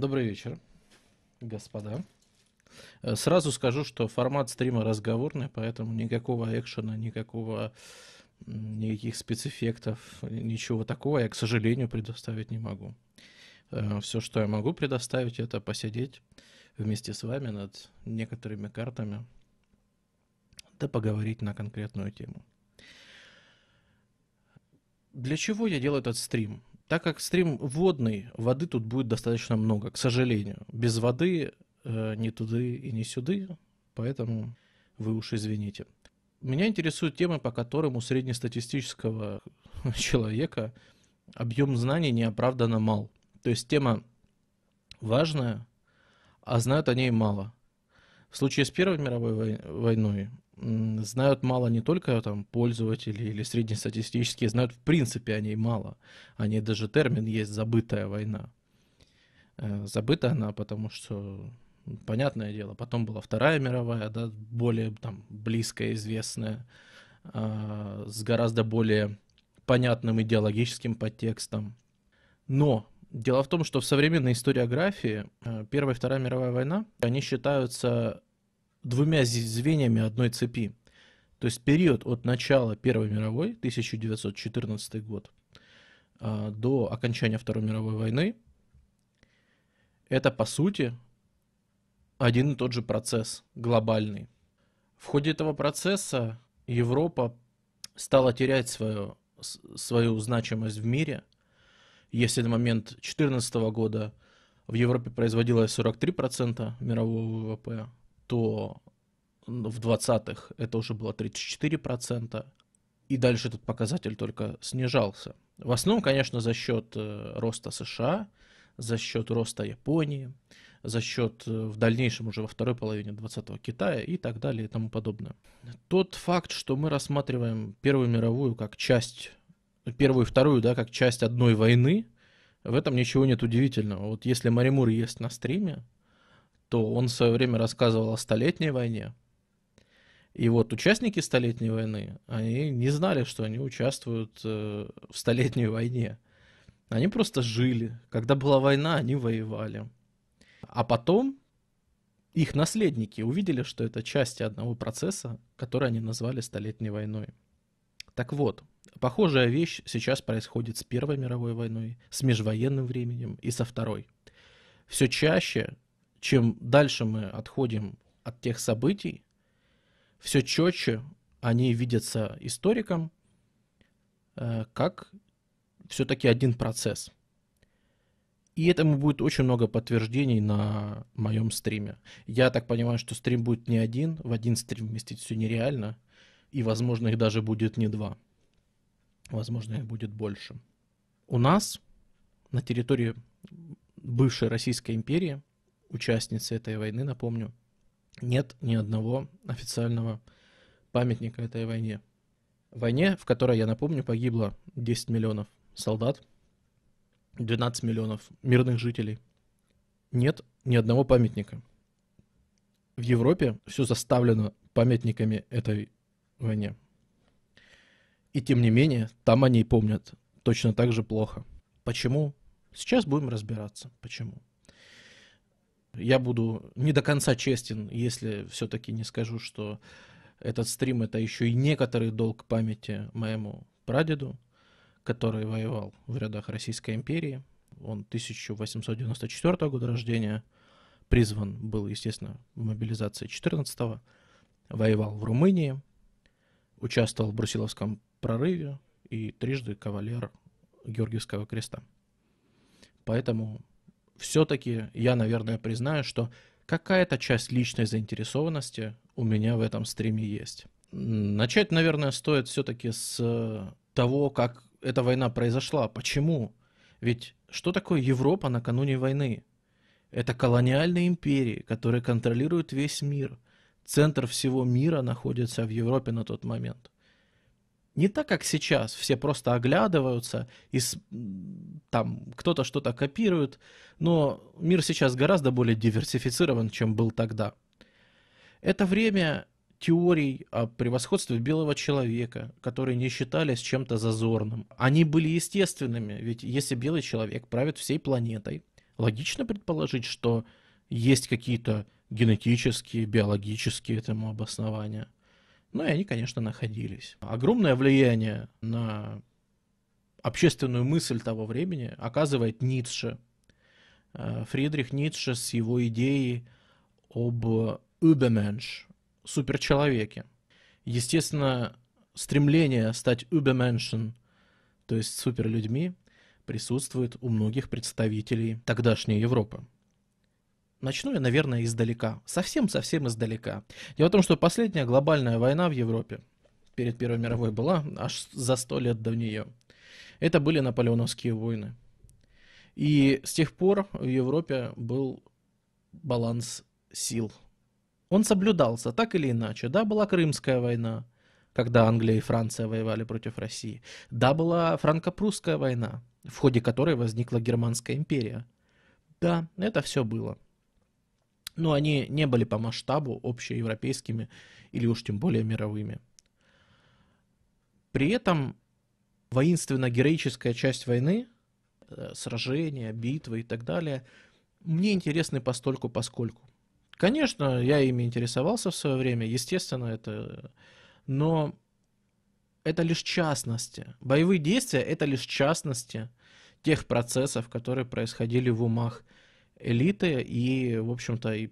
Добрый вечер, господа. Э, сразу скажу, что формат стрима разговорный, поэтому никакого экшена, никакого никаких спецэффектов, ничего такого я, к сожалению, предоставить не могу. Э, Все, что я могу предоставить, это посидеть вместе с вами над некоторыми картами, да поговорить на конкретную тему. Для чего я делаю этот стрим? Так как стрим водный, воды тут будет достаточно много, к сожалению. Без воды э, ни туды и ни сюды, поэтому вы уж извините. Меня интересуют темы, по которым у среднестатистического человека объем знаний неоправданно мал. То есть тема важная, а знают о ней мало. В случае с Первой мировой войной знают мало не только там пользователи или среднестатистические, знают в принципе о ней мало. О ней даже термин есть «забытая война». Э, забыта она, потому что, понятное дело, потом была Вторая мировая, да, более там близкая, известная, а, с гораздо более понятным идеологическим подтекстом. Но дело в том, что в современной историографии э, Первая и Вторая мировая война, они считаются двумя звеньями одной цепи. То есть период от начала Первой мировой, 1914 год, а, до окончания Второй мировой войны, это по сути один и тот же процесс глобальный. В ходе этого процесса Европа стала терять свою, свою значимость в мире. Если на момент 2014 года в Европе производилось 43% мирового ВВП, то в 20-х это уже было 34%, и дальше этот показатель только снижался. В основном, конечно, за счет э, роста США, за счет роста Японии, за счет э, в дальнейшем уже во второй половине 20-го Китая и так далее и тому подобное. Тот факт, что мы рассматриваем Первую мировую как часть, Первую и Вторую, да, как часть одной войны, в этом ничего нет удивительного. Вот если Маримур есть на стриме, то он в свое время рассказывал о Столетней войне. И вот участники Столетней войны, они не знали, что они участвуют э, в Столетней войне. Они просто жили. Когда была война, они воевали. А потом их наследники увидели, что это части одного процесса, который они назвали Столетней войной. Так вот, похожая вещь сейчас происходит с Первой мировой войной, с межвоенным временем и со Второй. Все чаще чем дальше мы отходим от тех событий, все четче они видятся историкам э, как все-таки один процесс. И этому будет очень много подтверждений на моем стриме. Я так понимаю, что стрим будет не один, в один стрим вместить все нереально, и, возможно, их даже будет не два. Возможно, их будет больше. У нас на территории бывшей Российской империи – участницы этой войны, напомню, нет ни одного официального памятника этой войне. Войне, в которой, я напомню, погибло 10 миллионов солдат, 12 миллионов мирных жителей. Нет ни одного памятника. В Европе все заставлено памятниками этой войне. И тем не менее, там они помнят точно так же плохо. Почему? Сейчас будем разбираться, почему. Я буду не до конца честен, если все-таки не скажу, что этот стрим это еще и некоторый долг памяти моему прадеду, который воевал в рядах Российской империи. Он 1894 года рождения, призван был, естественно, в мобилизации 14-го, воевал в Румынии, участвовал в Брусиловском прорыве и трижды кавалер Георгиевского креста. Поэтому все-таки я, наверное, признаю, что какая-то часть личной заинтересованности у меня в этом стриме есть. Начать, наверное, стоит все-таки с э, того, как эта война произошла. Почему? Ведь что такое Европа накануне войны? Это колониальные империи, которые контролируют весь мир. Центр всего мира находится в Европе на тот момент. Не так, как сейчас, все просто оглядываются, и там кто-то что-то копирует, но мир сейчас гораздо более диверсифицирован, чем был тогда. Это время теорий о превосходстве белого человека, которые не считались чем-то зазорным. Они были естественными, ведь если белый человек правит всей планетой, логично предположить, что есть какие-то генетические, биологические этому обоснования – ну и они, конечно, находились. Огромное влияние на общественную мысль того времени оказывает Ницше. Э, Фридрих Ницше с его идеей об «Übermensch» — суперчеловеке. Естественно, стремление стать «Übermenschen», то есть суперлюдьми, присутствует у многих представителей тогдашней Европы. Начну я, наверное, издалека. Совсем-совсем издалека. Дело в том, что последняя глобальная война в Европе перед Первой мировой была аж за сто лет до нее. Это были наполеоновские войны. И с тех пор в Европе был баланс сил. Он соблюдался так или иначе. Да, была Крымская война, когда Англия и Франция воевали против России. Да, была Франко-Прусская война, в ходе которой возникла Германская империя. Да, это все было но они не были по масштабу общеевропейскими или уж тем более мировыми. При этом воинственно-героическая часть войны, э, сражения, битвы и так далее, мне интересны постольку поскольку. Конечно, я ими интересовался в свое время, естественно, это... Но это лишь частности. Боевые действия — это лишь частности тех процессов, которые происходили в умах – элиты и, в общем-то, и,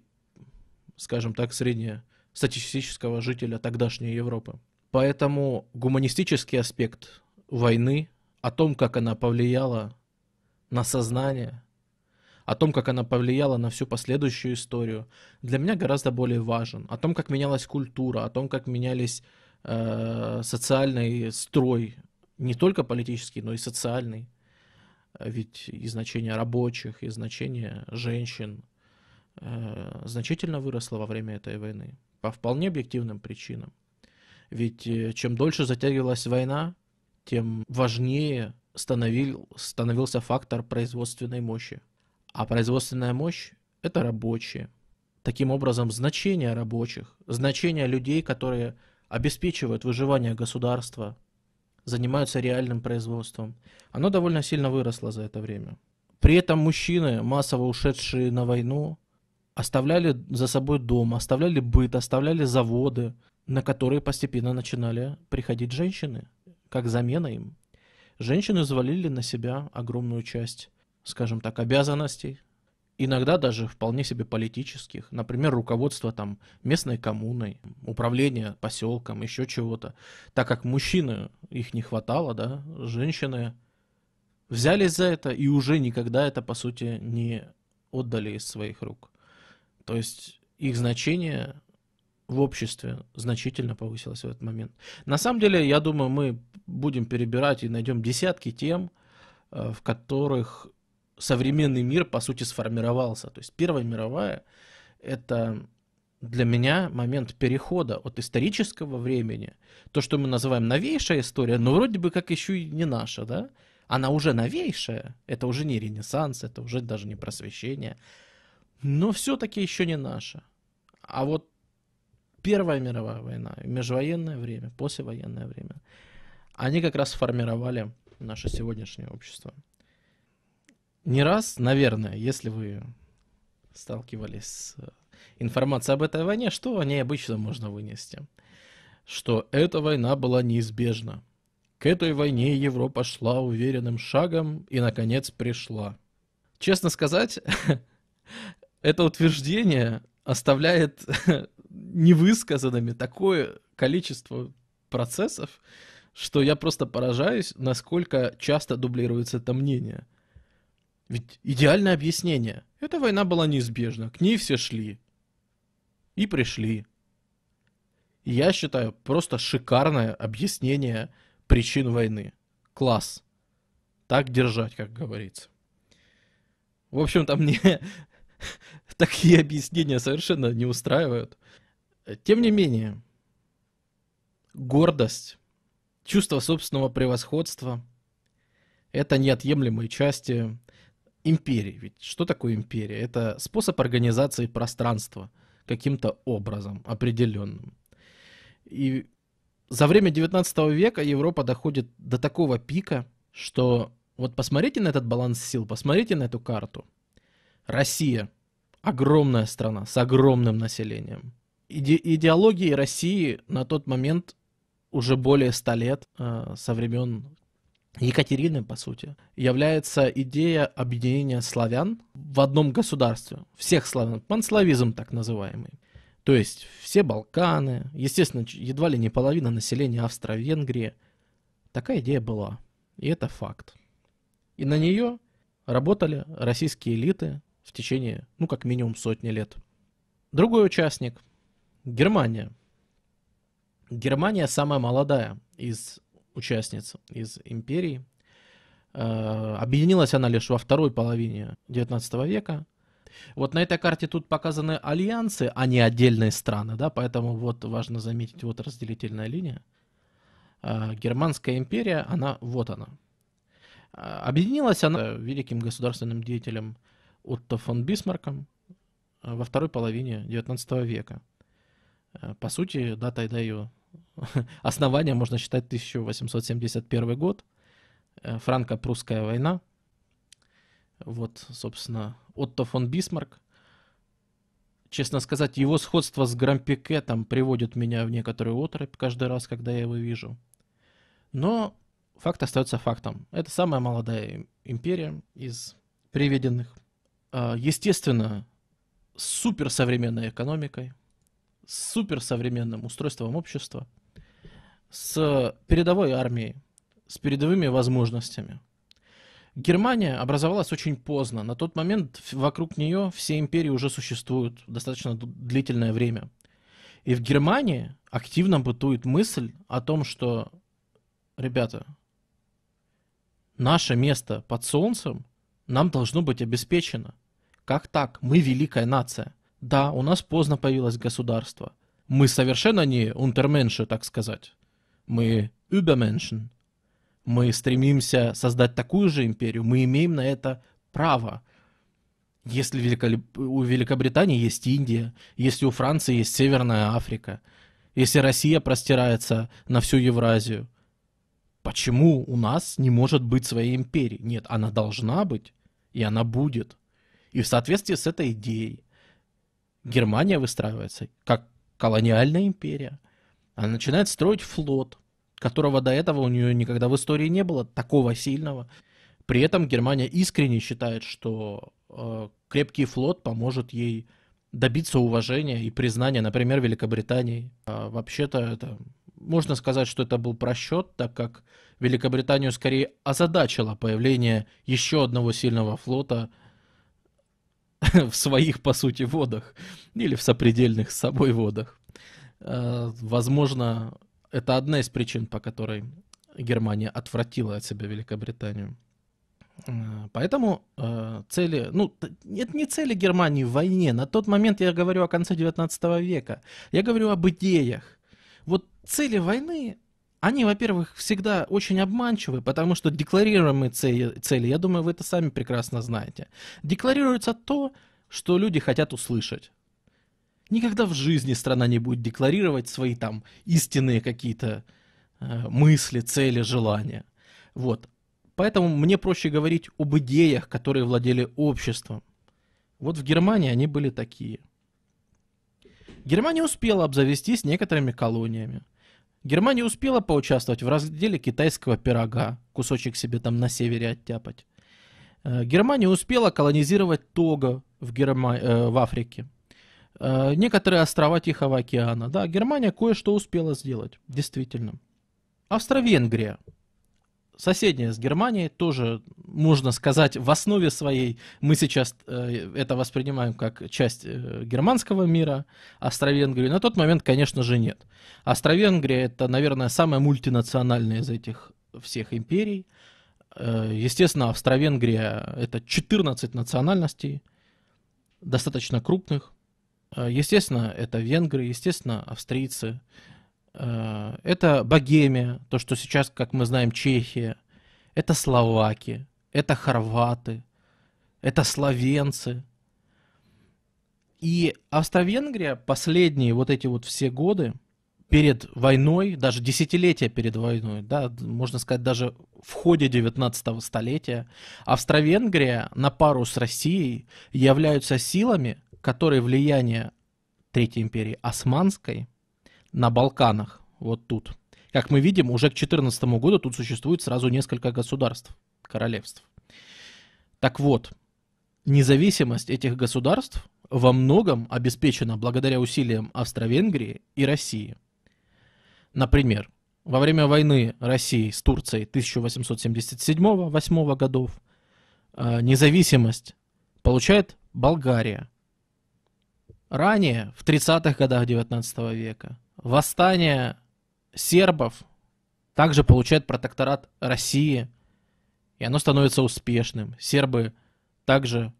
скажем так, статистического жителя тогдашней Европы. Поэтому гуманистический аспект войны, о том, как она повлияла на сознание, о том, как она повлияла на всю последующую историю, для меня гораздо более важен. О том, как менялась культура, о том, как менялись э, социальный строй, не только политический, но и социальный. А ведь и значение рабочих, и значение женщин э, значительно выросло во время этой войны, по вполне объективным причинам. Ведь э, чем дольше затягивалась война, тем важнее становил, становился фактор производственной мощи. А производственная мощь – это рабочие. Таким образом, значение рабочих, значение людей, которые обеспечивают выживание государства – занимаются реальным производством. Оно довольно сильно выросло за это время. При этом мужчины, массово ушедшие на войну, оставляли за собой дом, оставляли быт, оставляли заводы, на которые постепенно начинали приходить женщины, как замена им. Женщины завалили на себя огромную часть, скажем так, обязанностей, иногда даже вполне себе политических, например, руководство там местной коммуной, управление поселком, еще чего-то. Так как мужчины их не хватало, да, женщины взялись за это и уже никогда это, по сути, не отдали из своих рук. То есть их значение в обществе значительно повысилось в этот момент. На самом деле, я думаю, мы будем перебирать и найдем десятки тем, э, в которых современный мир, по сути, сформировался. То есть Первая мировая — это для меня момент перехода от исторического времени, то, что мы называем новейшая история, но вроде бы как еще и не наша, да? Она уже новейшая, это уже не Ренессанс, это уже даже не просвещение, но все-таки еще не наша. А вот Первая мировая война, межвоенное время, послевоенное время, они как раз сформировали наше сегодняшнее общество не раз, наверное, если вы сталкивались с э, информацией об этой войне, что о ней обычно можно вынести? Что эта война была неизбежна. К этой войне Европа шла уверенным шагом и, наконец, пришла. Честно сказать, это утверждение оставляет невысказанными такое количество процессов, что я просто поражаюсь, насколько часто дублируется это мнение – ведь идеальное объяснение. Эта война была неизбежна, к ней все шли. И пришли. я считаю, просто шикарное объяснение причин войны. Класс. Так держать, как говорится. В общем-то, мне такие объяснения совершенно не устраивают. Тем не менее, гордость, чувство собственного превосходства – это неотъемлемые части Империи, Ведь что такое империя? Это способ организации пространства каким-то образом определенным. И за время 19 века Европа доходит до такого пика, что вот посмотрите на этот баланс сил, посмотрите на эту карту. Россия – огромная страна с огромным населением. Иде- идеологии России на тот момент уже более 100 лет, э, со времен Екатерины, по сути, является идея объединения славян в одном государстве, всех славян, панславизм так называемый. То есть все Балканы, естественно, едва ли не половина населения Австро-Венгрии. Такая идея была, и это факт. И на нее работали российские элиты в течение, ну, как минимум сотни лет. Другой участник – Германия. Германия самая молодая из участниц из империи. Э, объединилась она лишь во второй половине XIX века. Вот на этой карте тут показаны альянсы, а не отдельные страны, да, поэтому вот важно заметить вот разделительная линия. Э, Германская империя, она вот она. Э, объединилась она великим государственным деятелем Отто фон Бисмарком во второй половине XIX века. По сути, да, тогда ее основание можно считать 1871 год, э, франко-прусская война. Вот, собственно, Отто фон Бисмарк. Честно сказать, его сходство с Грампикетом приводит меня в некоторую отрыбь каждый раз, когда я его вижу. Но факт остается фактом. Это самая молодая империя из приведенных. А, естественно, с суперсовременной экономикой, с суперсовременным устройством общества – с передовой армией, с передовыми возможностями. Германия образовалась очень поздно. На тот момент вокруг нее все империи уже существуют достаточно длительное время. И в Германии активно бытует мысль о том, что, ребята, наше место под солнцем нам должно быть обеспечено. Как так? Мы великая нация. Да, у нас поздно появилось государство. Мы совершенно не унтерменши, так сказать мы übermenschen, мы стремимся создать такую же империю, мы имеем на это право. Если у Великобритании есть Индия, если у Франции есть Северная Африка, если Россия простирается на всю Евразию, почему у нас не может быть своей империи? Нет, она должна быть, и она будет. И в соответствии с этой идеей Германия выстраивается как колониальная империя – она начинает строить флот, которого до этого у нее никогда в истории не было, такого сильного. При этом Германия искренне считает, что э, крепкий флот поможет ей добиться уважения и признания, например, Великобритании. А вообще-то это можно сказать, что это был просчет, так как Великобританию скорее озадачило появление еще одного сильного флота в своих, по сути, водах или в сопредельных с собой водах. Э, возможно, это одна из причин, по которой Германия отвратила от себя Великобританию. Э, поэтому э, цели, ну, нет не цели Германии в войне. На тот момент я говорю о конце 19 века. Я говорю об идеях. Вот цели войны, они, во-первых, всегда очень обманчивы, потому что декларируемые цели, цели, я думаю, вы это сами прекрасно знаете, декларируется то, что люди хотят услышать. Никогда в жизни страна не будет декларировать свои там истинные какие-то э, мысли, цели, желания. Вот. Поэтому мне проще говорить об идеях, которые владели обществом. Вот в Германии они были такие. Германия успела обзавестись некоторыми колониями. Германия успела поучаствовать в разделе китайского пирога, кусочек себе там на севере оттяпать. Э, Германия успела колонизировать Того в, Герма... Э, в Африке. Э, некоторые острова Тихого океана. Да, Германия кое-что успела сделать, действительно. Австро-Венгрия, соседняя с Германией, тоже, можно сказать, в основе своей, мы сейчас э, это воспринимаем как часть э, германского мира, Австро-Венгрию на тот момент, конечно же, нет. Австро-Венгрия это, наверное, самая мультинациональная из этих всех империй. Естественно, Австро-Венгрия это 14 национальностей, достаточно крупных, Э, естественно, это венгры, естественно, австрийцы. Э, это Богемия, то, что сейчас, как мы знаем, Чехия. Это словаки, это хорваты, это словенцы. И Австро-Венгрия последние вот эти вот все годы, перед войной, даже десятилетия перед войной, да, можно сказать, даже в ходе 19 столетия, Австро-Венгрия на пару с Россией являются силами, которые влияние Третьей империи Османской на Балканах, вот тут. Как мы видим, уже к 14 году тут существует сразу несколько государств, королевств. Так вот, независимость этих государств во многом обеспечена благодаря усилиям Австро-Венгрии и России. Например, во время войны России с Турцией 1877-8 годов э, независимость получает Болгария – Ранее, в 30-х годах 19 века, восстание сербов также получает протекторат России, и оно становится успешным. Сербы также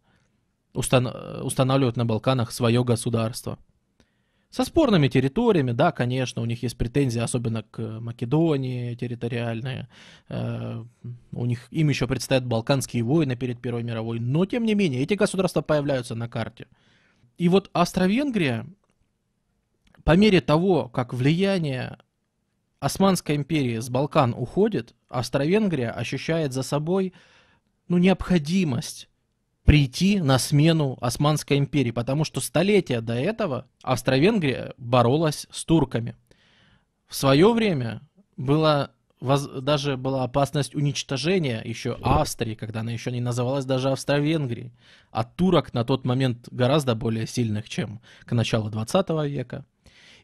устан- устанавливают на Балканах свое государство. Со спорными территориями, да, конечно, у них есть претензии, особенно к Македонии территориальные. Э, у них, им еще предстоят Балканские войны перед Первой мировой. Но, тем не менее, эти государства появляются на карте. Э, и вот Австро-Венгрия, по мере того, как влияние Османской империи с Балкан уходит, Австро-Венгрия ощущает за собой ну, необходимость прийти на смену Османской империи, потому что столетия до этого Австро-Венгрия боролась с турками. В свое время было воз, даже была опасность уничтожения еще Австрии, когда она еще не называлась даже Австро-Венгрией. А турок на тот момент гораздо более сильных, чем к началу 20 века.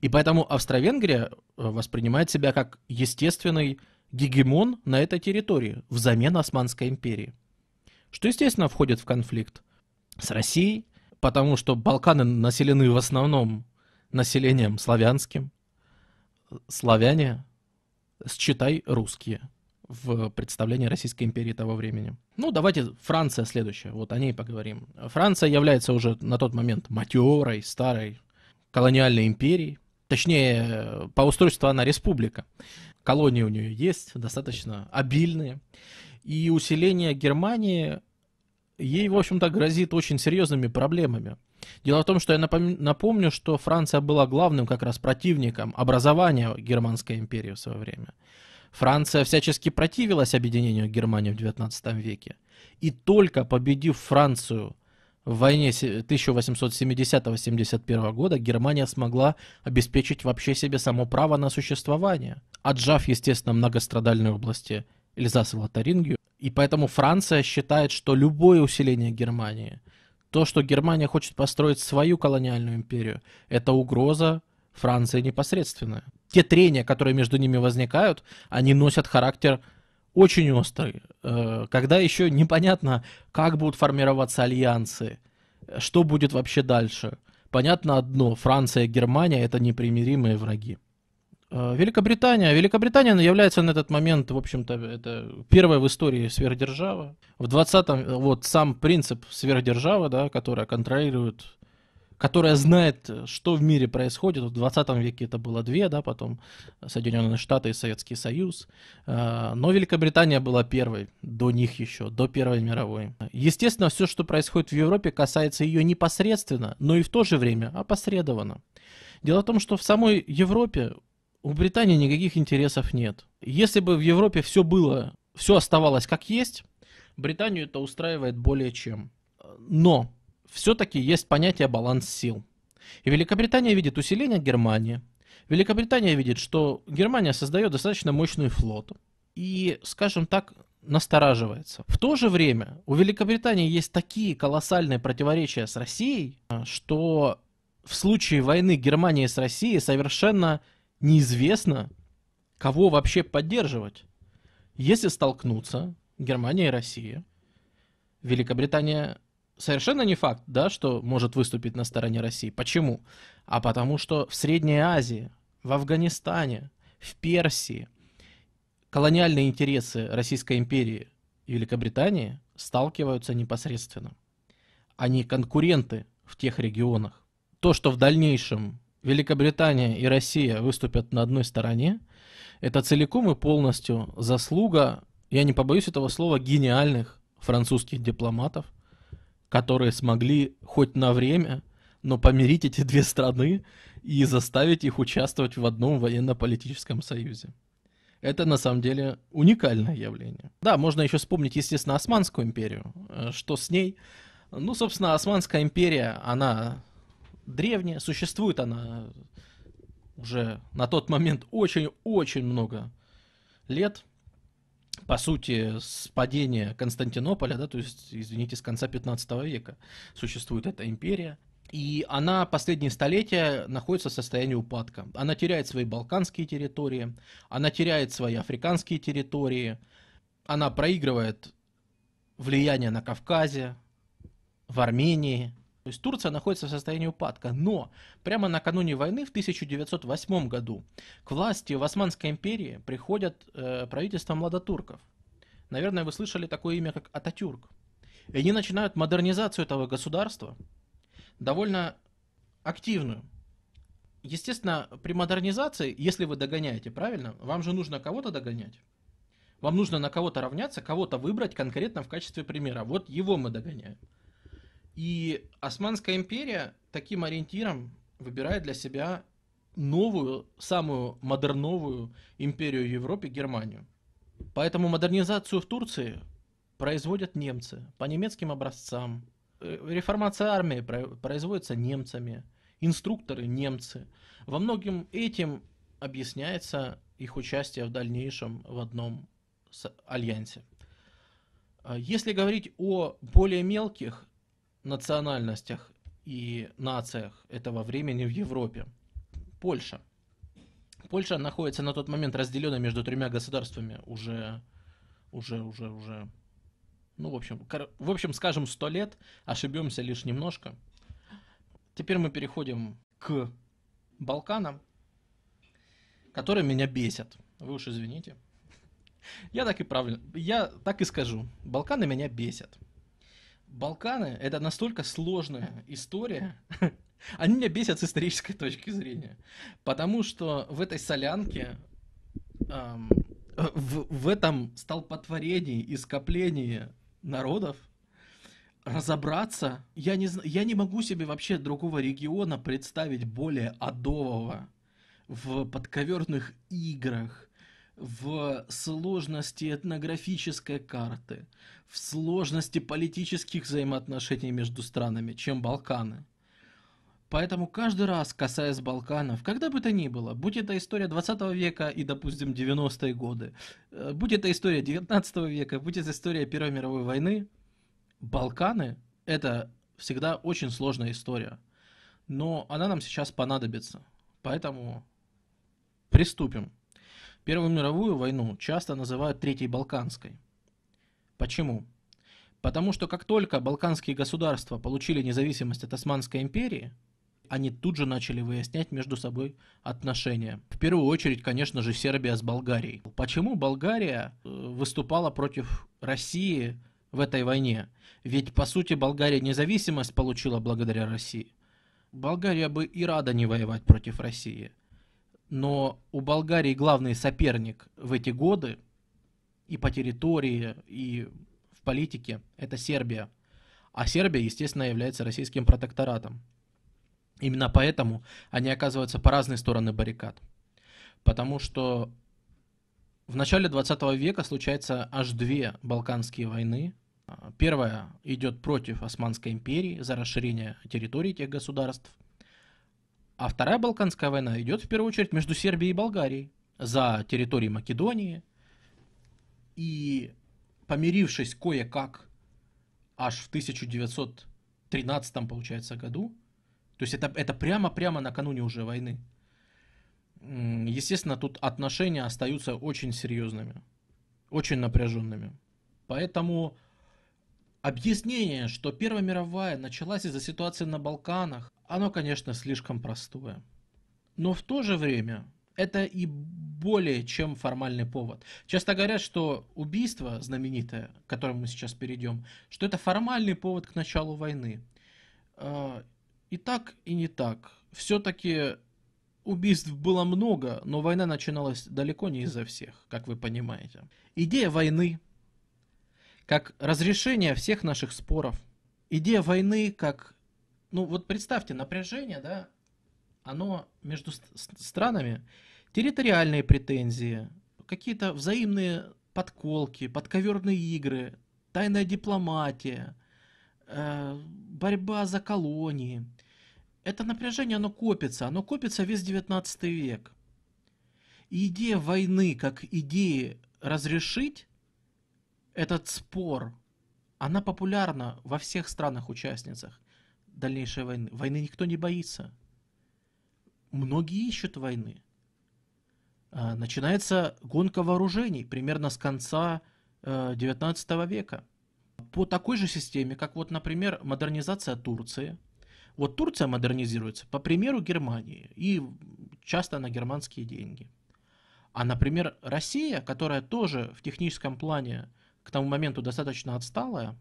И поэтому Австро-Венгрия э, воспринимает себя как естественный гегемон на этой территории взамен Османской империи. Что, естественно, входит в конфликт с Россией, потому что Балканы населены в основном населением славянским. Э, славяне считай, русские в представлении Российской империи того времени. Ну, давайте Франция следующая, вот о ней поговорим. Франция является уже на тот момент матерой, старой колониальной империей. Точнее, по устройству она республика. Колонии у нее есть, достаточно обильные. И усиление Германии ей, в общем-то, грозит очень серьезными проблемами. Дело в том, что я напом... напомню, что Франция была главным как раз противником образования Германской империи в свое время. Франция всячески противилась объединению Германии в XIX веке. И только победив Францию в войне 1870-71 года, Германия смогла обеспечить вообще себе само право на существование, отжав, естественно, многострадальные области Эльзас и Лотарингию. И поэтому Франция считает, что любое усиление Германии – то, что Германия хочет построить свою колониальную империю, это угроза Франции непосредственная. Те трения, которые между ними возникают, они носят характер очень острый, э, когда еще непонятно, как будут формироваться альянсы, что будет вообще дальше. Понятно одно, Франция и Германия это непримиримые враги. Э, Великобритания. Великобритания ну, является на этот момент, в общем-то, это первая в истории сверхдержава. В 20-м, э, вот сам принцип сверхдержавы, да, которая контролирует, которая знает, э, что в мире происходит. В 20 веке это было две, да, потом Соединенные Штаты и Советский Союз. Но Великобритания была первой, до них еще, до Первой мировой. Естественно, все, что происходит в Европе, касается ее непосредственно, но и в то же время опосредованно. Дело в том, что в самой Европе у Британии никаких интересов нет. Если бы в Европе все было, все оставалось как есть, Британию это устраивает более чем. Но все-таки есть понятие баланс сил. И Великобритания видит усиление Германии. Великобритания видит, что Германия создает достаточно мощный флот. И, скажем так, настораживается. В то же время у Великобритании есть такие колоссальные противоречия с Россией, что в случае войны Германии с Россией совершенно неизвестно, кого вообще поддерживать. Если столкнутся Германия и Россия, Великобритания совершенно не факт, да, что может выступить на стороне России. Почему? А потому что в Средней Азии, в Афганистане, в Персии колониальные интересы Российской империи и Великобритании сталкиваются непосредственно. Они конкуренты в тех регионах. То, что в дальнейшем Великобритания и Россия выступят на одной стороне, это целиком и полностью заслуга, я не побоюсь этого слова, гениальных французских дипломатов, которые смогли хоть на время, но помирить эти две страны и заставить их участвовать в одном военно-политическом союзе. Это на самом деле уникальное явление. Да, можно еще вспомнить, естественно, Османскую империю. Э, что с ней? Ну, собственно, Османская империя, она древняя, существует она уже на тот момент очень-очень много лет. По сути, с падения Константинополя, да, то есть, извините, с конца 15 века существует эта империя. И она последние столетия находится в состоянии упадка. Она теряет свои балканские территории, она теряет свои африканские территории, она проигрывает влияние на Кавказе, в Армении, то есть Турция находится в состоянии упадка. Но прямо накануне войны в 1908 году к власти в Османской империи приходят э, правительства младотурков. Наверное, вы слышали такое имя, как Ататюрк. И они начинают модернизацию этого государства, довольно активную. Естественно, при модернизации, если вы догоняете, правильно, вам же нужно кого-то догонять. Вам нужно на кого-то равняться, кого-то выбрать конкретно в качестве примера. Вот его мы догоняем. И Османская империя таким ориентиром выбирает для себя новую, самую модерновую империю в Европе, Германию. Поэтому модернизацию в Турции производят немцы по немецким образцам. Э, реформация армии производится немцами, инструкторы немцы. Во многим этим объясняется их участие в дальнейшем в одном альянсе. А если говорить о более мелких национальностях и нациях этого времени в Европе. Польша. Польша находится на тот момент разделена между тремя государствами уже, уже, уже, уже, ну, в общем, кор... в общем, скажем, сто лет, ошибемся лишь немножко. Теперь мы переходим к Балканам, которые меня бесят. Вы уж извините. Я так и правильно, я так и скажу. Балканы меня бесят. Балканы — это настолько сложная история, они меня бесят с исторической точки зрения. Потому что в этой солянке, эм, в, в этом столпотворении и скоплении народов разобраться, я не, я не могу себе вообще другого региона представить более адового в подковерных играх, в сложности этнографической карты, в сложности политических взаимоотношений между странами, чем Балканы. Поэтому каждый раз, касаясь Балканов, когда бы то ни было, будь это история 20 века и, допустим, 90-е годы, э, будь это история 19 века, будь это история Первой мировой войны, Балканы — это всегда очень сложная история. Но она нам сейчас понадобится. Поэтому приступим. Первую мировую войну часто называют Третьей Балканской. Почему? Потому что как только балканские государства получили независимость от Османской империи, они тут же начали выяснять между собой отношения. В первую очередь, конечно же, Сербия с Болгарией. Почему Болгария э, выступала против России в этой войне? Ведь, по сути, Болгария независимость получила благодаря России. Болгария бы и рада не воевать против России – но у Болгарии главный соперник в эти годы и по территории, и в политике – это Сербия. А Сербия, естественно, является российским протекторатом. Именно поэтому они оказываются по разные стороны баррикад. Потому что в начале 20 века случается аж две Балканские войны. Первая идет против Османской империи за расширение территории тех государств – а Вторая Балканская война идет в первую очередь между Сербией и Болгарией за территорией Македонии. И помирившись кое-как аж в 1913, получается, году, то есть это, это прямо-прямо накануне уже войны, естественно, тут отношения остаются очень серьезными, очень напряженными. Поэтому Объяснение, что Первая мировая началась из-за ситуации на Балканах, оно, конечно, слишком простое. Но в то же время это и более чем формальный повод. Часто говорят, что убийство знаменитое, к которому мы сейчас перейдем, что это формальный повод к началу войны. А, и так, и не так. Все-таки убийств было много, но война начиналась далеко не из-за всех, как вы понимаете. Идея войны как разрешение всех наших споров. Идея войны как... Ну вот представьте, напряжение, да, оно между странами, территориальные претензии, какие-то взаимные подколки, подковерные игры, тайная дипломатия, э, борьба за колонии. Это напряжение, оно копится, оно копится весь 19 век. И идея войны как идеи разрешить этот спор, она популярна во всех странах-участницах дальнейшей войны. Войны никто не боится. Многие ищут войны. А, начинается гонка вооружений примерно с конца 19 э, века. По такой же системе, как вот, например, модернизация Турции. Вот Турция модернизируется по примеру Германии и часто на германские деньги. А, например, Россия, которая тоже в техническом плане к тому моменту достаточно отсталая,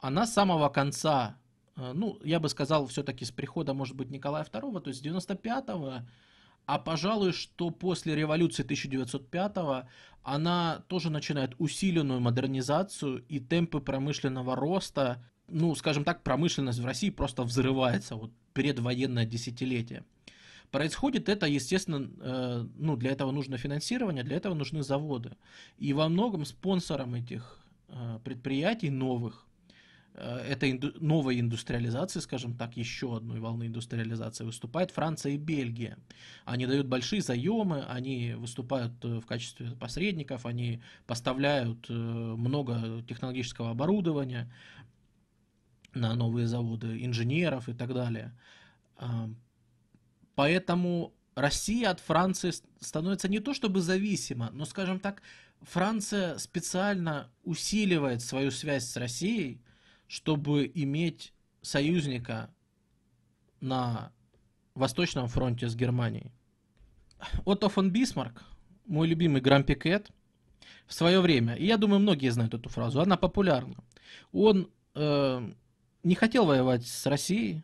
она с самого конца, э, ну, я бы сказал, все-таки с прихода, может быть, Николая II, то есть с 95-го, а, пожалуй, что после революции 1905-го она тоже начинает усиленную модернизацию и темпы промышленного роста, ну, скажем так, промышленность в России просто взрывается, вот, предвоенное десятилетие. Происходит это, естественно, э, ну, для этого нужно финансирование, для этого нужны заводы. И во многом спонсором этих э, предприятий новых, э, этой инду новой индустриализации, скажем так, еще одной волны индустриализации выступает Франция и Бельгия. Они дают большие заемы, они выступают в качестве посредников, они поставляют много технологического оборудования на новые заводы, инженеров и так далее. Поэтому Россия от Франции становится не то чтобы зависима, но, скажем так, Франция специально усиливает свою связь с Россией, чтобы иметь союзника на Восточном фронте с Германией. Отто фон Бисмарк, мой любимый Грампикет, в свое время, и я думаю, многие знают эту фразу, она популярна. Он э, не хотел воевать с Россией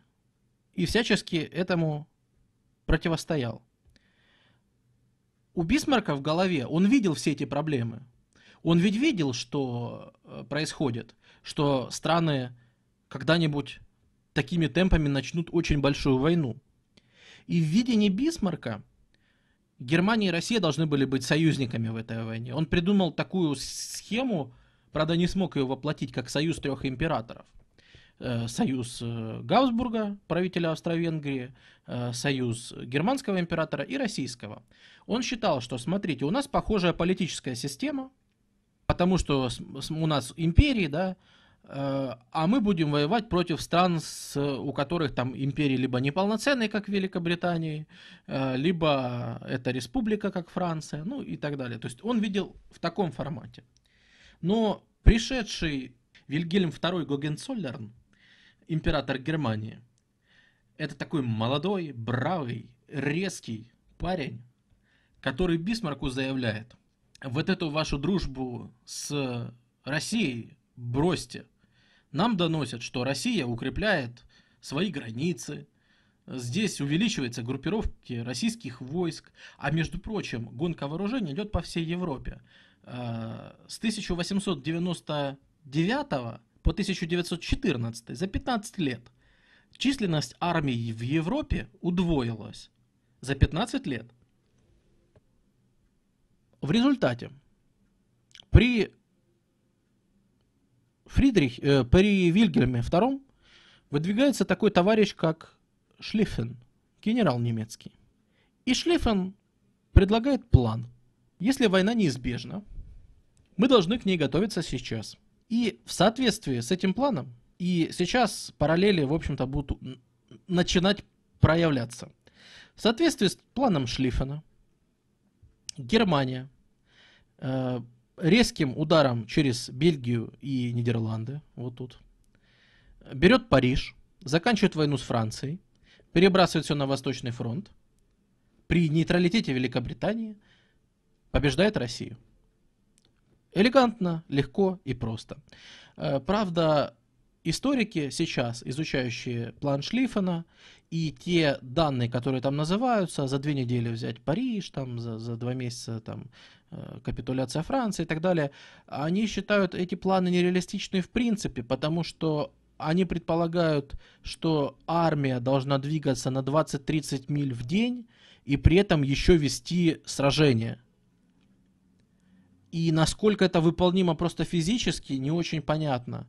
и всячески этому противостоял. У Бисмарка в голове, он видел все эти проблемы. Он ведь видел, что э, происходит, что страны когда-нибудь такими темпами начнут очень большую войну. И в видении Бисмарка Германия и Россия должны были быть союзниками в этой войне. Он придумал такую схему, правда не смог ее воплотить, как союз трех императоров – Э, союз э, Габсбурга, правителя Австро-Венгрии, э, союз германского императора и российского. Он считал, что, смотрите, у нас похожая политическая система, потому что у нас империи, да, а мы будем воевать против стран, с, у которых там империи либо неполноценные, как Великобритании, либо это республика, как Франция, ну и так далее. То есть он видел в таком формате. Но пришедший Вильгельм II Гогенцоллерн, император Германии. Это такой молодой, бравый, резкий парень, который Бисмарку заявляет, вот эту вашу дружбу с Россией бросьте. Нам доносят, что Россия укрепляет свои границы, здесь увеличивается группировки российских войск, а между прочим, гонка вооружений идет по всей Европе. Э, с 1899 по 1914 за 15 лет численность армий в Европе удвоилась за 15 лет. В результате при Фридрих, э, при Вильгельме II выдвигается такой товарищ, как Шлиффен, генерал немецкий. И Шлиффен предлагает план. Если война неизбежна, мы должны к ней готовиться сейчас – и в соответствии с этим планом, и сейчас параллели, в общем-то, будут начинать проявляться. В соответствии с планом Шлиффена, Германия э, резким ударом через Бельгию и Нидерланды, вот тут, берет Париж, заканчивает войну с Францией, перебрасывает все на Восточный фронт, при нейтралитете Великобритании побеждает Россию. Элегантно, легко и просто. Э, правда, историки сейчас, изучающие план Шлифена и те данные, которые там называются, за две недели взять Париж, там, за, за два месяца там, э, капитуляция Франции и так далее, они считают эти планы нереалистичны в принципе, потому что они предполагают, что армия должна двигаться на 20-30 миль в день и при этом еще вести сражение – и насколько это выполнимо просто физически, не очень понятно.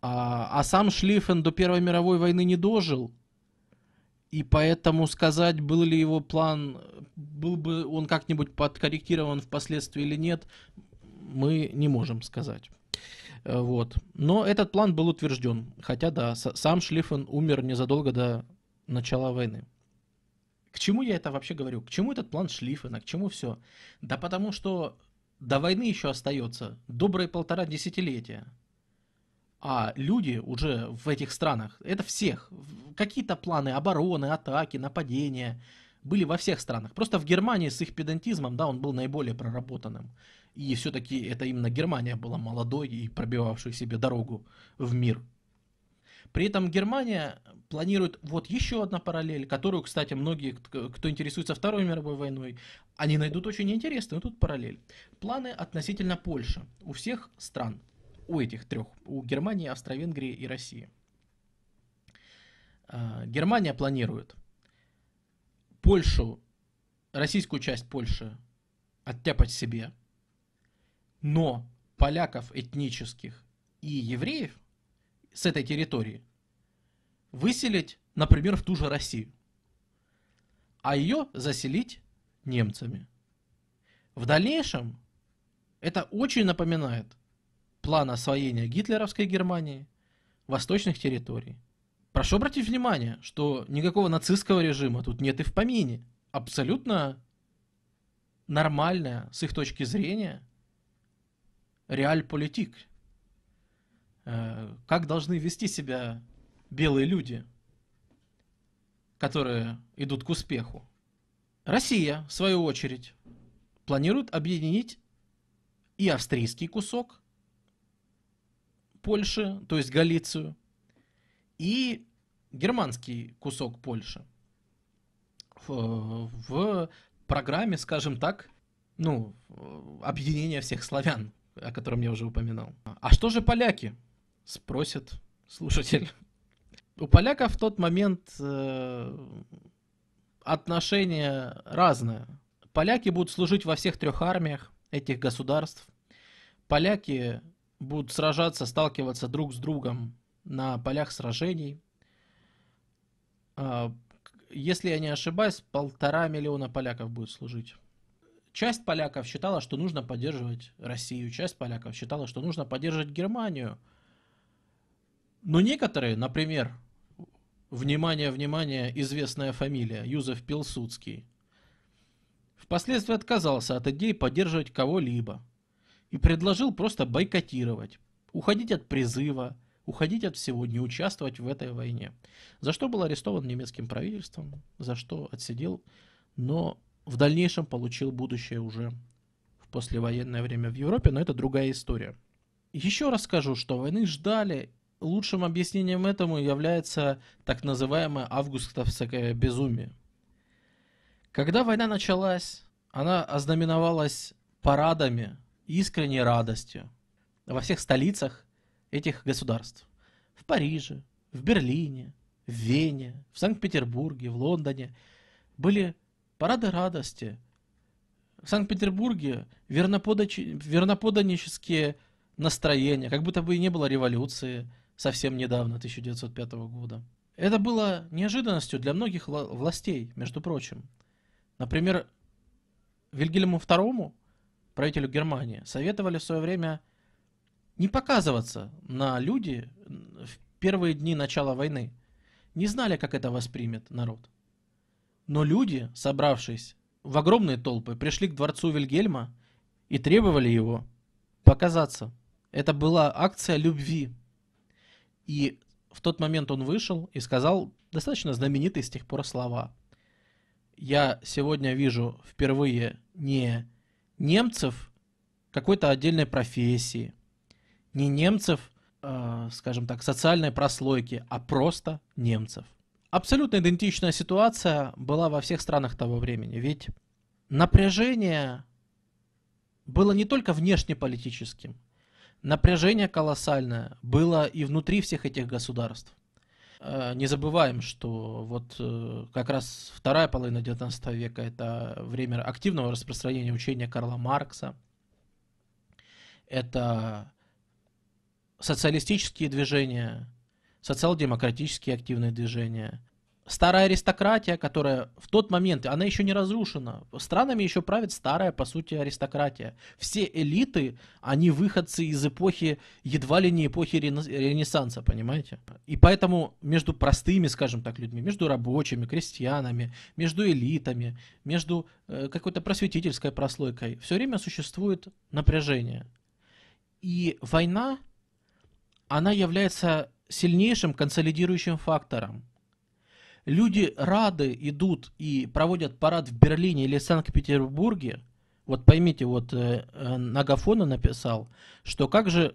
А, а сам Шлиффен до Первой мировой войны не дожил. И поэтому сказать, был ли его план, был бы он как-нибудь подкорректирован впоследствии или нет, мы не можем сказать. Э, вот. Но этот план был утвержден. Хотя, да, сам Шлиффен умер незадолго до начала войны. К чему я это вообще говорю? К чему этот план Шлиффена? К чему все? Да потому что до войны еще остается добрые полтора десятилетия. А люди уже в этих странах, это всех, какие-то планы обороны, атаки, нападения были во всех странах. Просто в Германии с их педантизмом, да, он был наиболее проработанным. И все-таки это именно Германия была молодой и пробивавшей себе дорогу в мир. При этом Германия планируют вот еще одна параллель, которую, кстати, многие, кто интересуется Второй мировой войной, они найдут очень интересную тут параллель. Планы относительно Польши у всех стран, у этих трех, у Германии, Австро-Венгрии и России. А, Германия планирует Польшу, российскую часть Польши оттяпать себе, но поляков этнических и евреев с этой территории – выселить, например, в ту же Россию, а ее заселить немцами. В дальнейшем это очень напоминает план освоения гитлеровской Германии, восточных территорий. Прошу обратить внимание, что никакого нацистского режима тут нет и в помине. Абсолютно нормальная, с их точки зрения, реаль политик, э, Как должны вести себя белые люди, которые идут к успеху. Россия, в свою очередь, планирует объединить и австрийский кусок Польши, то есть Галицию, и германский кусок Польши в, в программе, скажем так, ну, объединения всех славян, о котором я уже упоминал. А что же поляки? Спросит слушатель у поляков в тот момент э, отношение разное. Поляки будут служить во всех трех армиях этих государств. Поляки будут сражаться, сталкиваться друг с другом на полях сражений. А, если я не ошибаюсь, полтора миллиона поляков будет служить. Часть поляков считала, что нужно поддерживать Россию, часть поляков считала, что нужно поддерживать Германию – но некоторые, например, внимание, внимание, известная фамилия, Юзеф Пилсудский, впоследствии отказался от идеи поддерживать кого-либо и предложил просто бойкотировать, уходить от призыва, уходить от всего, не участвовать в этой войне. За что был арестован немецким правительством, за что отсидел, но в дальнейшем получил будущее уже в послевоенное время в Европе, но это другая история. Еще раз скажу, что войны ждали Лучшим объяснением этому является так называемое августовское безумие. Когда война началась, она ознаменовалась парадами искренней радостью во всех столицах этих государств. В Париже, в Берлине, в Вене, в Санкт-Петербурге, в Лондоне были парады радости. В Санкт-Петербурге верноподанические настроения, как будто бы и не было революции – совсем недавно, 1905 года. Это было неожиданностью для многих властей, между прочим. Например, Вильгельму II, правителю Германии, советовали в свое время не показываться на люди в первые дни начала войны. Не знали, как это воспримет народ. Но люди, собравшись в огромные толпы, пришли к дворцу Вильгельма и требовали его показаться. Это была акция любви и в тот момент он вышел и сказал достаточно знаменитые с тех пор слова. Я сегодня вижу впервые не немцев какой-то отдельной профессии, не немцев, э, скажем так, социальной прослойки, а просто немцев. Абсолютно идентичная ситуация была во всех странах того времени, ведь напряжение было не только внешнеполитическим, Напряжение колоссальное было и внутри всех этих государств. Э, не забываем, что вот э, как раз вторая половина XIX века – это время активного распространения учения Карла Маркса. Это социалистические движения, социал-демократические активные движения, старая аристократия, которая в тот момент, она еще не разрушена. Странами еще правит старая, по сути, аристократия. Все элиты, они выходцы из эпохи, едва ли не эпохи Ренессанса, понимаете? И поэтому между простыми, скажем так, людьми, между рабочими, крестьянами, между элитами, между э, какой-то просветительской прослойкой, все время существует напряжение. И война, она является сильнейшим консолидирующим фактором люди рады идут и проводят парад в Берлине или Санкт-Петербурге, вот поймите, вот э, Нагафона э, написал, что как же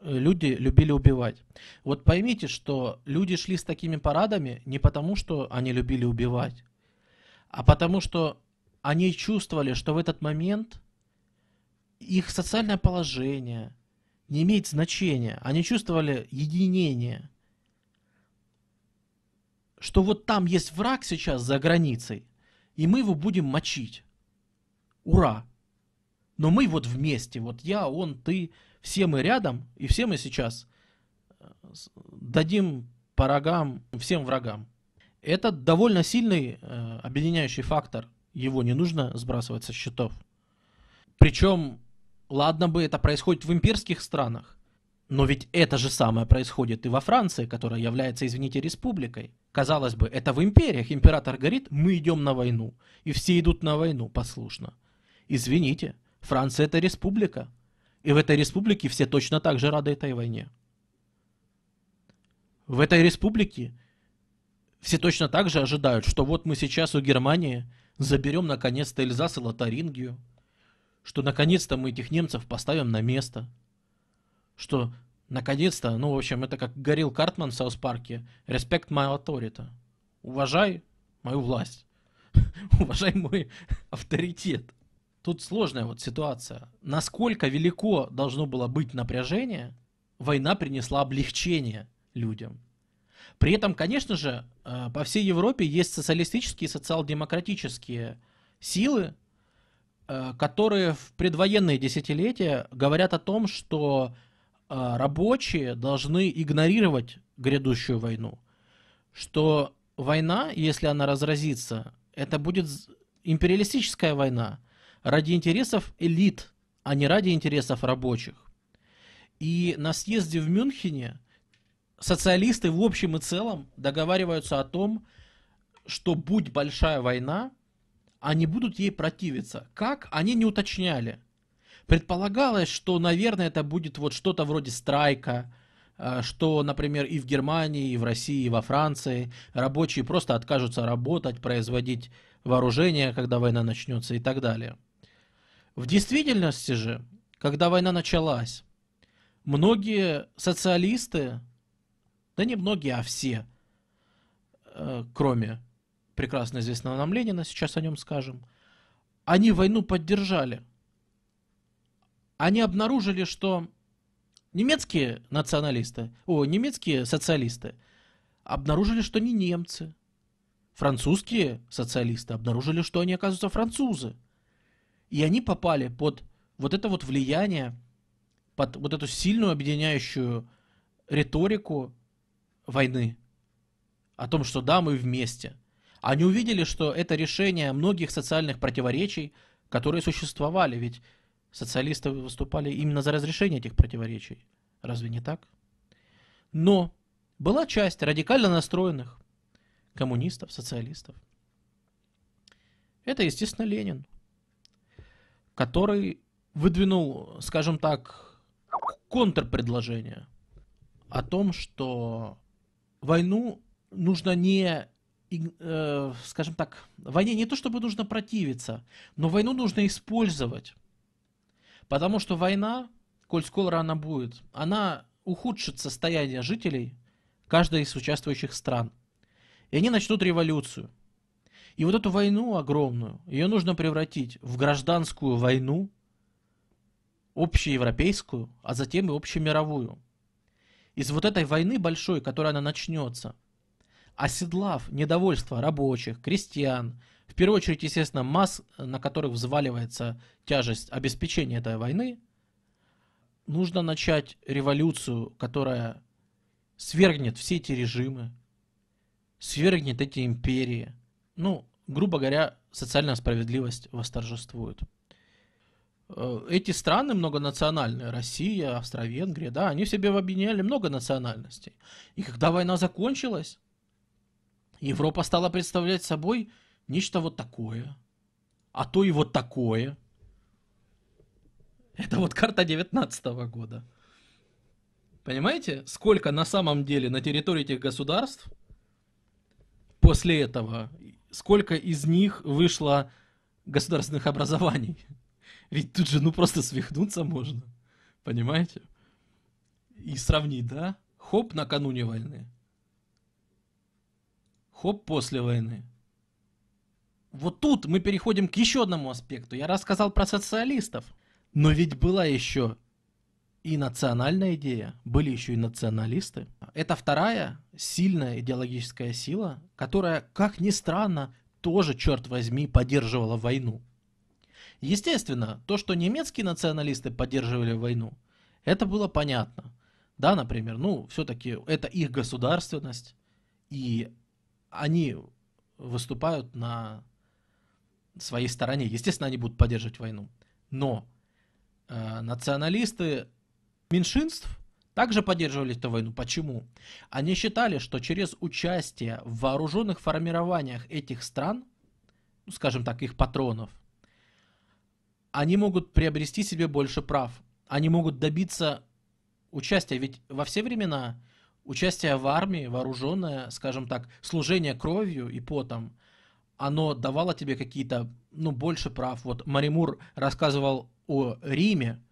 э, люди любили убивать. Вот поймите, что люди шли с такими парадами не потому, что они любили убивать, а потому что они чувствовали, что в этот момент их социальное положение не имеет значения. Они чувствовали единение – что вот там есть враг сейчас за границей, и мы его будем мочить. Ура! Но мы вот вместе, вот я, он, ты, все мы рядом, и все мы сейчас э, дадим по рогам всем врагам. Это довольно сильный э, объединяющий фактор. Его не нужно сбрасывать со счетов. Причем, ладно бы это происходит в имперских странах, но ведь это же самое происходит и во Франции, которая является, извините, республикой. Казалось бы, это в империях. Император говорит, мы идем на войну. И все идут на войну послушно. Извините, Франция это республика. И в этой республике все точно так же рады этой войне. В этой республике все точно так же ожидают, что вот мы сейчас у Германии заберем наконец-то Эльзас и Лотарингию, что наконец-то мы этих немцев поставим на место – что наконец-то, ну, в общем, это как горил Картман в Саус-парке, «Респект my authority», уважай мою власть, уважай мой авторитет. Тут сложная вот ситуация. Насколько велико должно было быть напряжение, война принесла облегчение людям. При этом, конечно же, э, по всей Европе есть социалистические и социал-демократические силы, э, которые в предвоенные десятилетия говорят о том, что а, рабочие должны игнорировать грядущую войну, что война, если она разразится, это будет империалистическая война ради интересов элит, а не ради интересов рабочих. И на съезде в Мюнхене социалисты в общем и целом договариваются о том, что будь большая война, они будут ей противиться. Как? Они не уточняли – Предполагалось, что, наверное, это будет вот что-то вроде страйка, э, что, например, и в Германии, и в России, и во Франции рабочие просто откажутся работать, производить вооружение, когда война начнется и так далее. В действительности же, когда война началась, многие социалисты, да не многие, а все, э, кроме прекрасно известного нам Ленина, сейчас о нем скажем, они войну поддержали они обнаружили, что немецкие националисты, о, немецкие социалисты обнаружили, что не немцы. Французские социалисты обнаружили, что они, оказываются, французы. И они попали под вот это вот влияние, под вот эту сильную объединяющую риторику войны. О том, что да, мы вместе. Они увидели, что это решение многих социальных противоречий, которые существовали. Ведь Социалисты выступали именно за разрешение этих противоречий. Разве не так? Но была часть радикально настроенных коммунистов, социалистов. Это, естественно, Ленин, который выдвинул, скажем так, контрпредложение о том, что войну нужно не, э, скажем так, войне не то чтобы нужно противиться, но войну нужно использовать Потому что война, коль скоро она будет, она ухудшит состояние жителей каждой из участвующих стран. И они начнут революцию. И вот эту войну огромную, ее нужно превратить в гражданскую войну, общеевропейскую, а затем и общемировую. Из вот этой войны большой, которая она начнется, оседлав недовольство рабочих, крестьян, первую очередь, естественно, масс, на которых взваливается тяжесть обеспечения этой войны, нужно начать революцию, которая свергнет все эти режимы, свергнет эти империи. Ну, грубо говоря, социальная справедливость восторжествует. Э, эти страны многонациональные, Россия, Австро-Венгрия, да, они в себе объединяли много национальностей. И когда война закончилась, Европа стала представлять собой нечто вот такое, а то и вот такое. Это вот карта 19 года. Понимаете, сколько на самом деле на территории этих государств после этого, сколько из них вышло государственных образований? Ведь тут же ну просто свихнуться можно, понимаете? И сравнить, да? Хоп накануне войны. Хоп после войны вот тут мы переходим к еще одному аспекту. Я рассказал про социалистов, но ведь была еще и национальная идея, были еще и националисты. Это вторая сильная идеологическая сила, которая, как ни странно, тоже, черт возьми, поддерживала войну. Естественно, то, что немецкие националисты поддерживали войну, это было понятно. Да, например, ну, все-таки это их государственность, и они выступают на своей стороне. Естественно, они будут поддерживать войну. Но э, националисты меньшинств также поддерживали эту войну. Почему? Они считали, что через участие в вооруженных формированиях этих стран, ну, скажем так, их патронов, они могут приобрести себе больше прав. Они могут добиться участия. Ведь во все времена участие в армии, вооруженное, скажем так, служение кровью и потом – оно давало тебе какие-то, ну, больше прав. Вот Маримур рассказывал о Риме,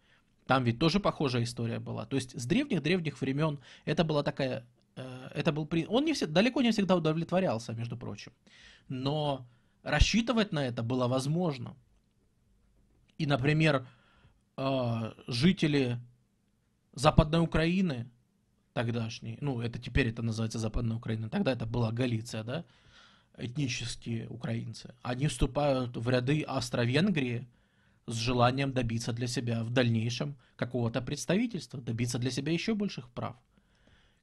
там ведь тоже похожая история была. То есть с древних-древних времен это была такая, э, это был при... Он не все, далеко не всегда удовлетворялся, между прочим. Но рассчитывать на это было возможно. И, например, э, жители Западной Украины тогдашней, ну, это теперь это называется Западная Украина, тогда это была Галиция, да, этнические украинцы, они вступают в ряды Австро-Венгрии с желанием добиться для себя в дальнейшем какого-то представительства, добиться для себя еще больших прав.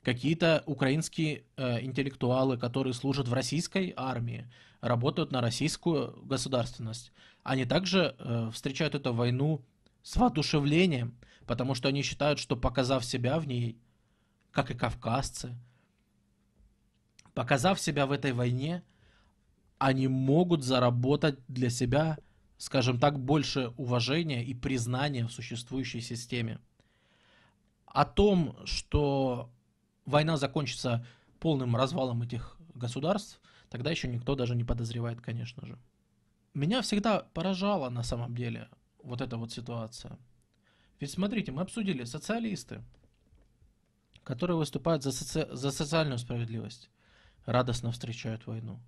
Какие-то украинские э, интеллектуалы, которые служат в российской армии, работают на российскую государственность, они также э, встречают эту войну с воодушевлением, потому что они считают, что показав себя в ней, как и кавказцы, показав себя в этой войне, они могут заработать для себя, скажем так, больше уважения и признания в существующей системе. О том, что война закончится полным развалом этих государств, тогда еще никто даже не подозревает, конечно же. Меня всегда поражала на самом деле вот эта вот ситуация. Ведь смотрите, мы обсудили социалисты, которые выступают за, соци... за социальную справедливость, радостно встречают войну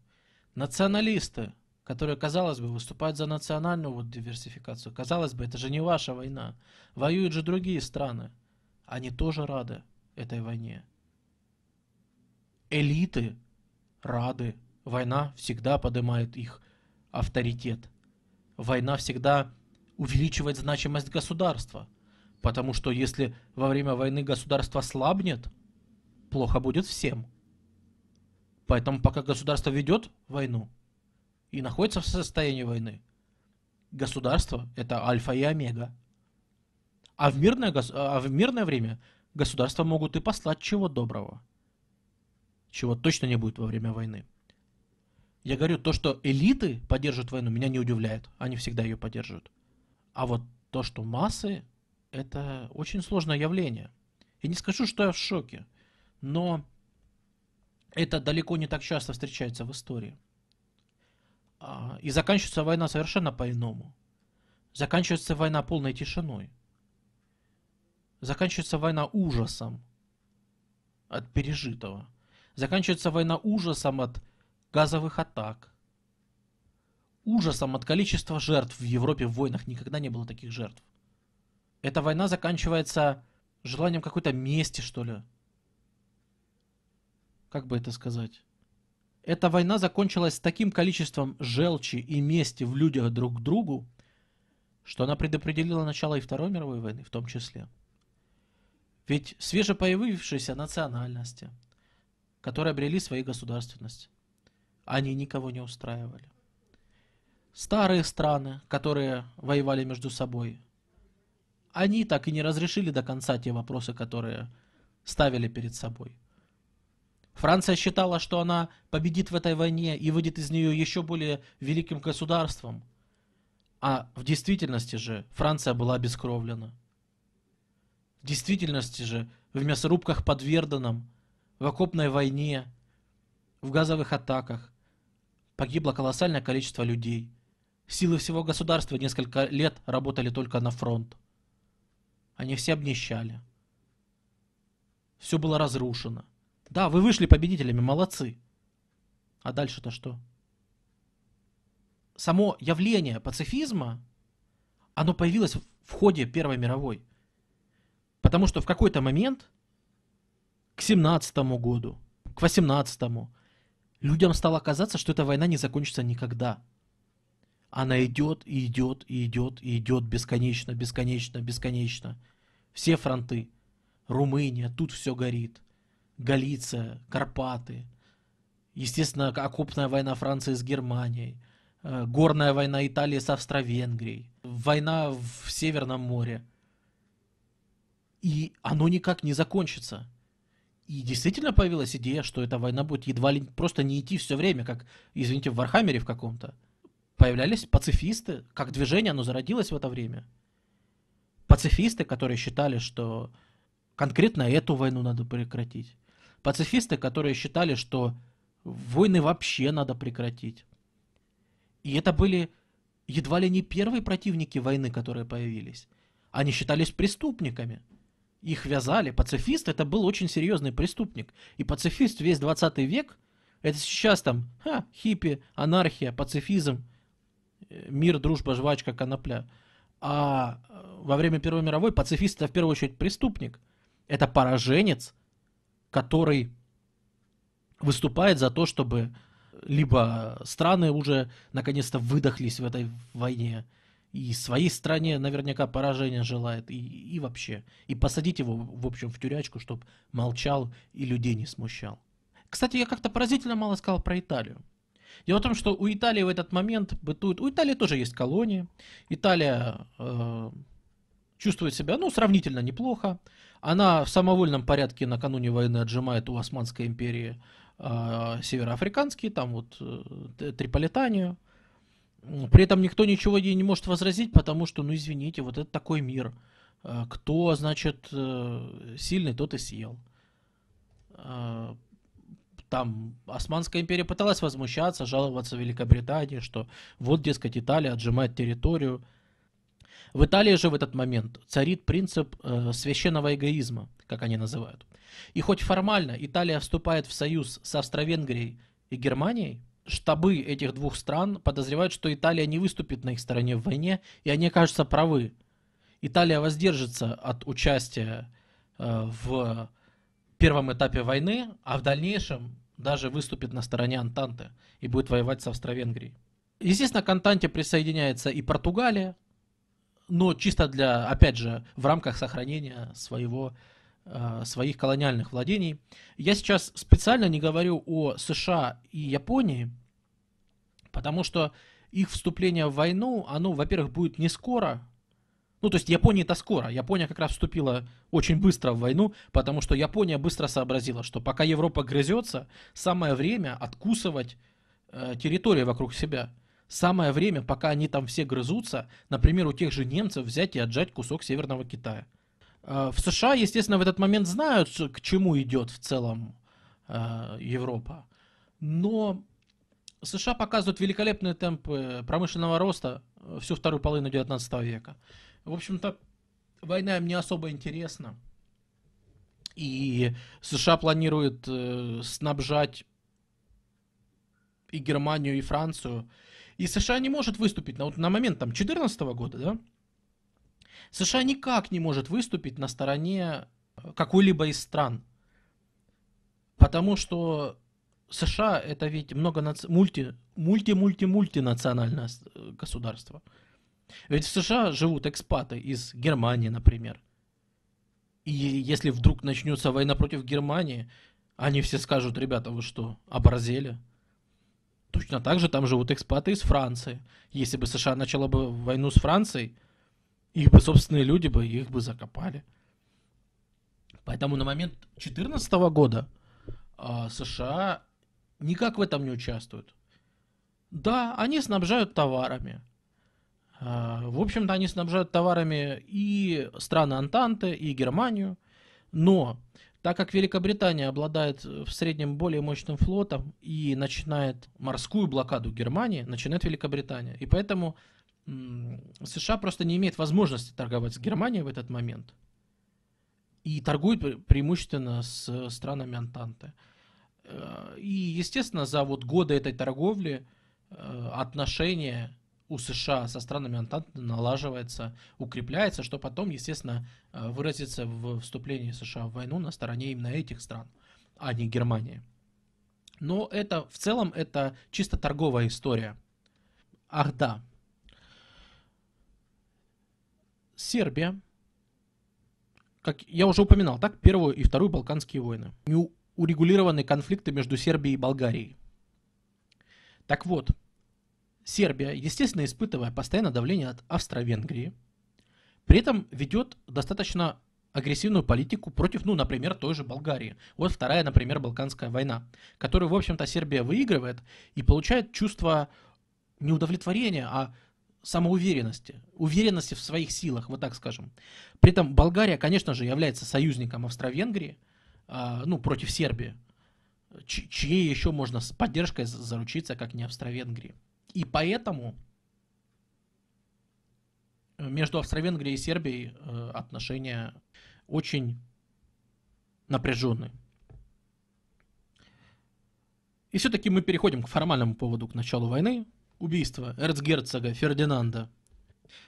националисты, которые, казалось бы, выступают за национальную вот диверсификацию, казалось бы, это же не ваша война, воюют же другие страны, они тоже рады этой войне. Элиты рады, война всегда поднимает их авторитет. Война всегда увеличивает значимость государства, потому что если во время войны государство слабнет, плохо будет всем – Поэтому пока государство ведет войну и находится в состоянии войны, государство – это альфа и омега. А в, мирное, а, а в мирное время государства могут и послать чего доброго, чего точно не будет во время войны. Я говорю, то, что элиты поддерживают войну, меня не удивляет. Они всегда ее поддерживают. А вот то, что массы, это очень сложное явление. Я не скажу, что я в шоке, но это далеко не так часто встречается в истории. А, и заканчивается война совершенно по-иному. Заканчивается война полной тишиной. Заканчивается война ужасом от пережитого. Заканчивается война ужасом от газовых атак. Ужасом от количества жертв в Европе в войнах. Никогда не было таких жертв. Эта война заканчивается желанием какой-то мести, что ли, как бы это сказать, эта война закончилась с таким количеством желчи и мести в людях друг к другу, что она предопределила начало и Второй мировой войны в том числе. Ведь свежепоявившиеся национальности, которые обрели свои государственности, они никого не устраивали. Старые страны, которые воевали между собой, они так и не разрешили до конца те вопросы, которые ставили перед собой – Франция считала, что она победит в этой войне и выйдет из нее еще более великим государством. А в действительности же Франция была обескровлена. В действительности же в мясорубках под Верденом, в окопной войне, в газовых атаках погибло колоссальное количество людей. Силы всего государства несколько лет работали только на фронт. Они все обнищали. Все было разрушено. Да, вы вышли победителями, молодцы. А дальше-то что? Само явление пацифизма, оно появилось в ходе Первой мировой. Потому что в какой-то момент, к 17 году, к 18 людям стало казаться, что эта война не закончится никогда. Она идет и идет и идет и идет бесконечно, бесконечно, бесконечно. Все фронты. Румыния, тут все горит. Галиция, Карпаты, естественно, окопная война Франции с Германией, э, горная война Италии с Австро-Венгрией, война в Северном море. И оно никак не закончится. И действительно появилась идея, что эта война будет едва ли просто не идти все время, как, извините, в Вархаммере в каком-то. Появлялись пацифисты, как движение, оно зародилось в это время. Пацифисты, которые считали, что конкретно эту войну надо прекратить Пацифисты, которые считали, что войны вообще надо прекратить. И это были едва ли не первые противники войны, которые появились. Они считались преступниками. Их вязали. Пацифист это был очень серьезный преступник. И пацифист весь 20 век, это сейчас там ха, хиппи, анархия, пацифизм, э, мир, дружба, жвачка, конопля. А э, во время Первой мировой пацифист это в первую очередь преступник. Это пораженец – который выступает за то, чтобы либо страны уже наконец-то выдохлись в этой войне, и своей стране наверняка поражения желает, и, и вообще. И посадить его, в общем, в тюрячку, чтобы молчал и людей не смущал. Кстати, я как-то поразительно мало сказал про Италию. Дело в том, что у Италии в этот момент бытует... У Италии тоже есть колонии. Италия э, чувствует себя, ну, сравнительно неплохо. Она в самовольном порядке накануне войны отжимает у Османской империи э, а, североафриканские, там вот э, Триполитанию. При этом никто ничего ей не может возразить, потому что, ну, извините, вот это такой мир. А, кто, значит, э, сильный, тот и съел. А, там Османская империя пыталась возмущаться, жаловаться Великобритании, что вот, дескать, Италия отжимает территорию. В Италии же в этот момент царит принцип э, священного эгоизма, как они называют. И хоть формально Италия вступает в союз с Австро-Венгрией и Германией, штабы этих двух стран подозревают, что Италия не выступит на их стороне в войне, и они кажутся правы. Италия воздержится от участия э, в первом этапе войны, а в дальнейшем даже выступит на стороне Антанты и будет воевать с Австро-Венгрией. Естественно, к Антанте присоединяется и Португалия, но чисто для, опять же, в рамках сохранения своего, э, своих колониальных владений. Я сейчас специально не говорю о США и Японии, потому что их вступление в войну, оно, во-первых, будет не скоро, ну, то есть япония это скоро. Япония как раз вступила очень быстро в войну, потому что Япония быстро сообразила, что пока Европа грызется, самое время откусывать э, территории вокруг себя. Самое время, пока они там все грызутся, например, у тех же немцев взять и отжать кусок Северного Китая. Э, в США, естественно, в этот момент знают, к чему идет в целом э, Европа. Но США показывают великолепные темпы промышленного роста э, всю вторую половину 19 века. В общем-то, война им не особо интересна. И США планирует снабжать и Германию, и Францию и США не может выступить на, вот на момент там 2014 года, да? США никак не может выступить на стороне э, какой-либо из стран. Потому что США это ведь много наци... мульти мульти мульти мультинациональное э, государство. Ведь в США живут экспаты из Германии, например. И если вдруг начнется война против Германии, они все скажут, ребята, вы что, оборзели? Точно так же там живут экспаты из Франции. Если бы США начала бы войну с Францией, их бы собственные люди бы их бы закопали. Поэтому на момент 2014 года э, США никак в этом не участвуют. Да, они снабжают товарами. Э, в общем-то, они снабжают товарами и страны Антанты, и Германию. Но так как Великобритания обладает э, в среднем более мощным флотом и начинает морскую блокаду Германии, начинает Великобритания. И поэтому США просто не имеет возможности торговать с Германией в этот момент. И торгует преимущественно с э, странами Антанты. Э, и, естественно, за вот годы этой торговли отношения у США со странами Антанты налаживается, укрепляется, что потом, естественно, э, выразится в вступлении США в войну на стороне именно этих стран, а не Германии. Но это в целом это чисто торговая история. Ах да. Сербия, как я уже упоминал, так, первую и вторую Балканские войны. Не урегулированы конфликты между Сербией и Болгарией. Так вот, Сербия, естественно, испытывая постоянное давление от Австро-Венгрии, при этом ведет достаточно агрессивную политику против, ну, например, той же Болгарии. Вот вторая, например, Балканская война, которую, в общем-то, Сербия выигрывает и получает чувство неудовлетворения, а самоуверенности, уверенности в своих силах, вот так скажем. При этом Болгария, конечно же, является союзником Австро-Венгрии, а, ну, против Сербии, чьей еще можно с поддержкой заручиться, как не Австро-Венгрии. И поэтому э, между Австро-Венгрией и Сербией э, отношения очень напряженные. И все-таки мы переходим к формальному поводу, к началу войны. Убийство эрцгерцога Фердинанда.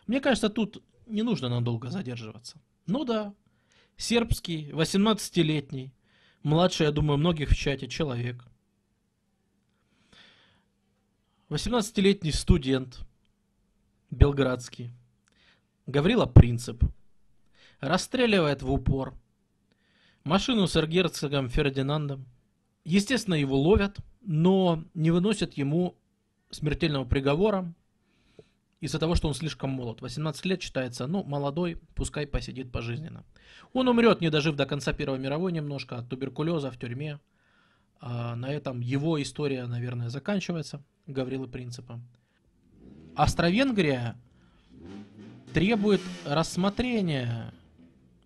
Мне кажется, тут не нужно надолго задерживаться. Ну да, сербский, 18-летний, младший, я думаю, многих в чате человек – 18-летний студент белградский Гаврила Принцип расстреливает в упор машину с эргерцогом Фердинандом. Естественно, его ловят, но не выносят ему смертельного приговора из-за того, что он слишком молод. 18 лет считается, ну, молодой, пускай посидит пожизненно. Он умрет, не дожив до конца Первой мировой немножко, от туберкулеза в тюрьме. А, на этом его история, наверное, заканчивается. Гаврила Принципа. Австро-Венгрия требует рассмотрения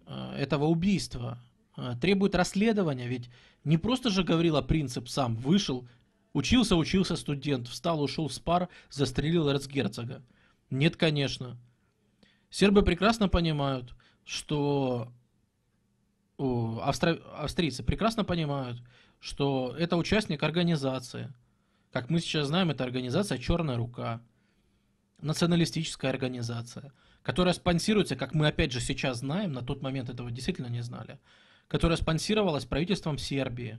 э, этого убийства, э, требует расследования, ведь не просто же Гаврила Принцип сам вышел, учился, учился студент, встал, ушел с пар, застрелил эрцгерцога. Нет, конечно. Сербы прекрасно понимают, что Австро... австрийцы прекрасно понимают, что это участник организации – как мы сейчас знаем, это организация «Черная рука», националистическая организация, которая спонсируется, как мы опять же сейчас знаем, на тот момент этого действительно не знали, которая спонсировалась правительством Сербии.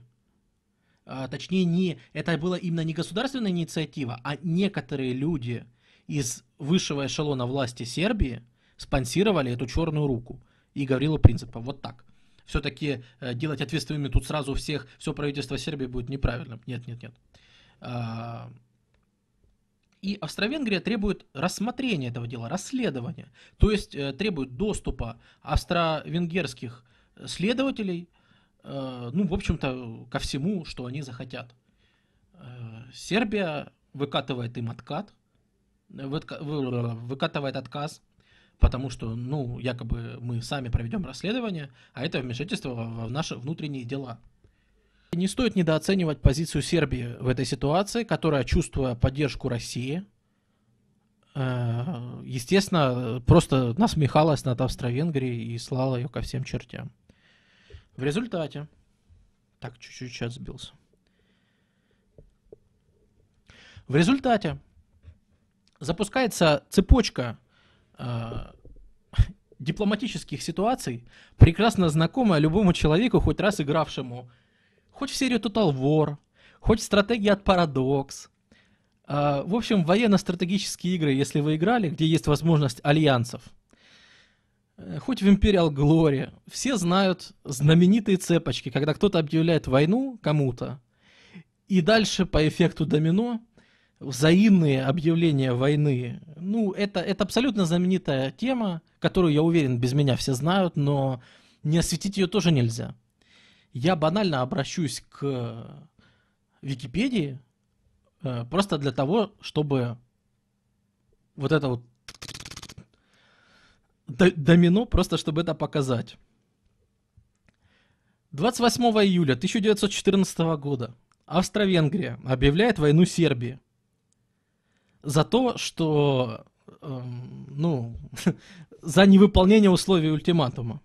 А, точнее, не, это была именно не государственная инициатива, а некоторые люди из высшего эшелона власти Сербии спонсировали эту черную руку и Гаврила Принципа. Вот так. Все-таки э, делать ответственными тут сразу всех, все правительство Сербии будет неправильным. Нет, нет, нет. А, и Австро-Венгрия требует рассмотрения этого дела, расследования. То есть э, требует доступа австро-венгерских следователей, э, ну, в общем-то, ко всему, что они захотят. Э, Сербия выкатывает им откат, выкатывает отказ, потому что, ну, якобы мы сами проведем расследование, а это вмешательство в наши внутренние дела – не стоит недооценивать позицию Сербии в этой ситуации, которая, чувствуя поддержку России, э, естественно, просто насмехалась над Австро-Венгрией и слала ее ко всем чертям. В результате, так, чуть-чуть сейчас сбился. В результате запускается цепочка э, дипломатических ситуаций, прекрасно знакомая любому человеку, хоть раз игравшему хоть в серию Total War, хоть в стратегии от Paradox. А, в общем, военно-стратегические игры, если вы играли, где есть возможность альянсов, э, хоть в Imperial Glory, все знают знаменитые цепочки, когда кто-то объявляет войну кому-то, и дальше по эффекту домино взаимные объявления войны. Ну, это, это абсолютно знаменитая тема, которую, я уверен, без меня все знают, но не осветить ее тоже нельзя я банально обращусь к э, Википедии э, просто для того, чтобы вот это вот домино, просто чтобы это показать. 28 июля 1914 года Австро-Венгрия объявляет войну Сербии за то, что, эм, ну, за невыполнение условий ультиматума.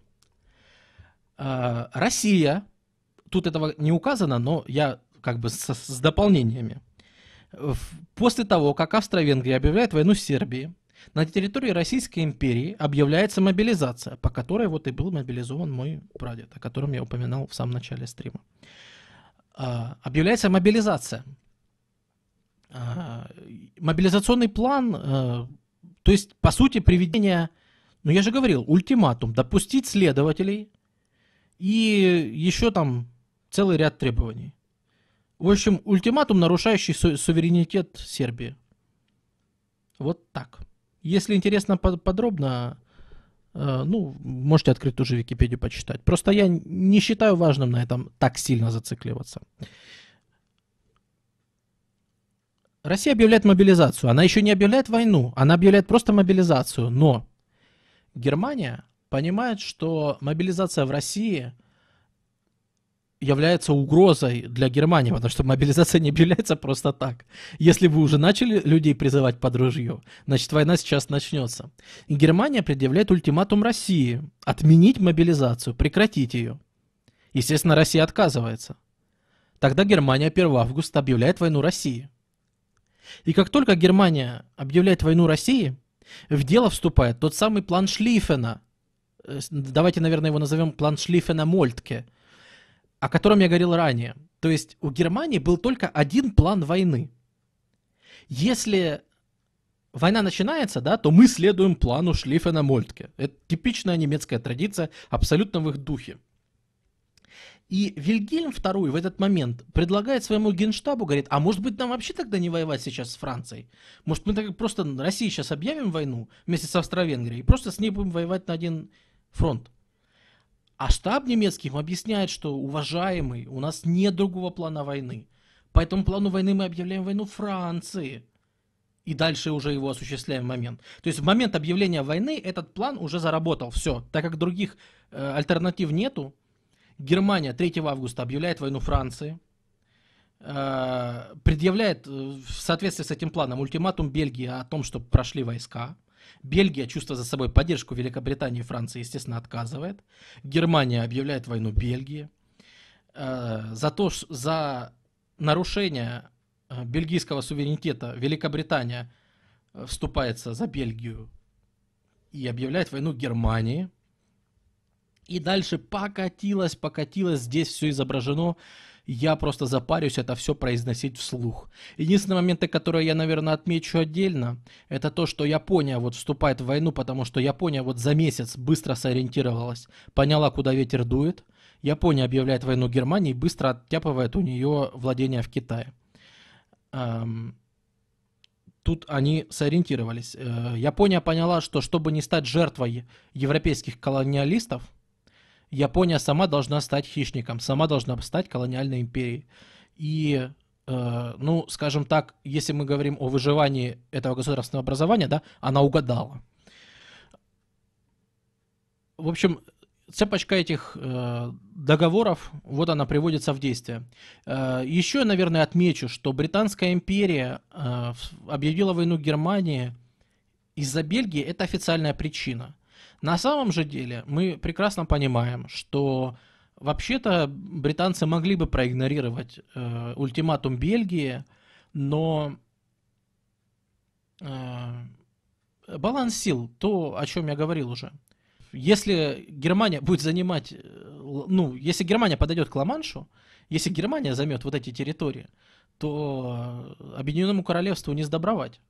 Э, Россия тут этого не указано, но я как бы с, с дополнениями. После того, как Австро-Венгрия объявляет войну Сербии, на территории Российской империи объявляется мобилизация, по которой вот и был мобилизован мой прадед, о котором я упоминал в самом начале стрима. А, объявляется мобилизация. А, мобилизационный план, а, то есть, по сути, приведение, ну я же говорил, ультиматум, допустить следователей и еще там целый ряд требований. В общем, ультиматум, нарушающий су- суверенитет Сербии. Вот так. Если интересно под- подробно, э, ну, можете открыть ту же Википедию почитать. Просто я не считаю важным на этом так сильно зацикливаться. Россия объявляет мобилизацию. Она еще не объявляет войну, она объявляет просто мобилизацию. Но Германия понимает, что мобилизация в России – является угрозой для Германии, потому что мобилизация не объявляется просто так. Если вы уже начали людей призывать под ружье, значит война сейчас начнется. И Германия предъявляет ультиматум России отменить мобилизацию, прекратить ее. Естественно, Россия отказывается. Тогда Германия 1 августа объявляет войну России. И как только Германия объявляет войну России, в дело вступает тот самый план Шлиффена. Э, давайте, наверное, его назовем план Шлиффена-Мольтке – о котором я говорил ранее. То есть у Германии был только один план войны. Если война начинается, да, то мы следуем плану Шлиффена Мольтке. Это типичная немецкая традиция, абсолютно в их духе. И Вильгельм II в этот момент предлагает своему генштабу, говорит, а может быть нам вообще тогда не воевать сейчас с Францией? Может мы так просто России сейчас объявим войну вместе с Австро-Венгрией и просто с ней будем воевать на один фронт? А штаб немецкий ему объясняет, что, уважаемый, у нас нет другого плана войны. По этому плану войны мы объявляем войну Франции. И дальше уже его осуществляем в момент. То есть в момент объявления войны этот план уже заработал. Все. Так как других э, альтернатив нету, Германия 3 августа объявляет войну Франции, э, предъявляет э, в соответствии с этим планом ультиматум Бельгии о том, что прошли войска. Бельгия, чувствуя за собой поддержку Великобритании и Франции, естественно, отказывает. Германия объявляет войну Бельгии. Э, за, то, за нарушение э, бельгийского суверенитета Великобритания э, вступается за Бельгию и объявляет войну Германии. И дальше покатилось, покатилось. Здесь все изображено я просто запарюсь это все произносить вслух. Единственные моменты, которые я, наверное, отмечу отдельно, это то, что Япония вот вступает в войну, потому что Япония вот за месяц быстро сориентировалась, поняла, куда ветер дует. Япония объявляет войну Германии и быстро оттяпывает у нее владение в Китае. Тут они сориентировались. Э, Япония поняла, что чтобы не стать жертвой европейских колониалистов – Япония сама должна стать хищником, сама должна стать колониальной империей. И, э, ну, скажем так, если мы говорим о выживании этого государственного образования, да, она угадала. В общем, цепочка этих э, договоров, вот она приводится в действие. Э, еще, наверное, отмечу, что Британская империя э, объявила войну Германии из-за Бельгии, это официальная причина. На самом же деле мы прекрасно понимаем, что вообще-то британцы могли бы проигнорировать э, ультиматум Бельгии, но э, баланс сил, то, о чем я говорил уже. Если Германия будет занимать, э, ну, если Германия подойдет к Ла-Маншу, если Германия займет вот эти территории, то Объединенному Королевству не сдобровать,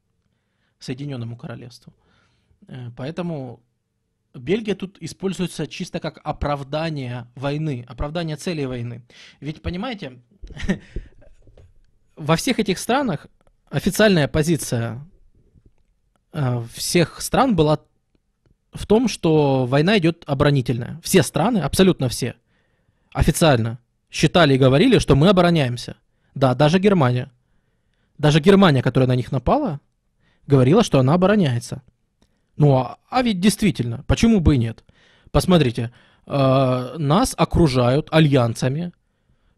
Соединенному Королевству. Э, поэтому Бельгия тут используется чисто как оправдание войны, оправдание цели войны. Ведь, понимаете, во всех этих странах официальная позиция э, всех стран была в том, что война идет оборонительная. Все страны, абсолютно все, официально считали и говорили, что мы обороняемся. Да, даже Германия. Даже Германия, которая на них напала, говорила, что она обороняется. Ну, а, а ведь действительно, почему бы и нет? Посмотрите, э, нас окружают альянсами.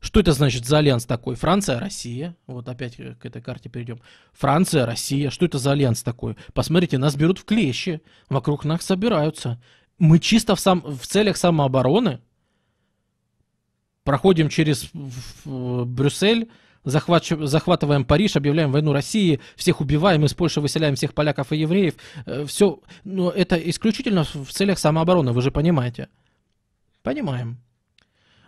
Что это значит за альянс такой? Франция, Россия. Вот опять к этой карте перейдем. Франция, Россия. Что это за альянс такой? Посмотрите, нас берут в клещи. Вокруг нас собираются. Мы чисто в, сам, в целях самообороны проходим через Брюссель, захватываем Париж, объявляем войну России, всех убиваем, из Польши выселяем всех поляков и евреев. Э, Все, но ну, это исключительно в целях самообороны, вы же понимаете. Понимаем.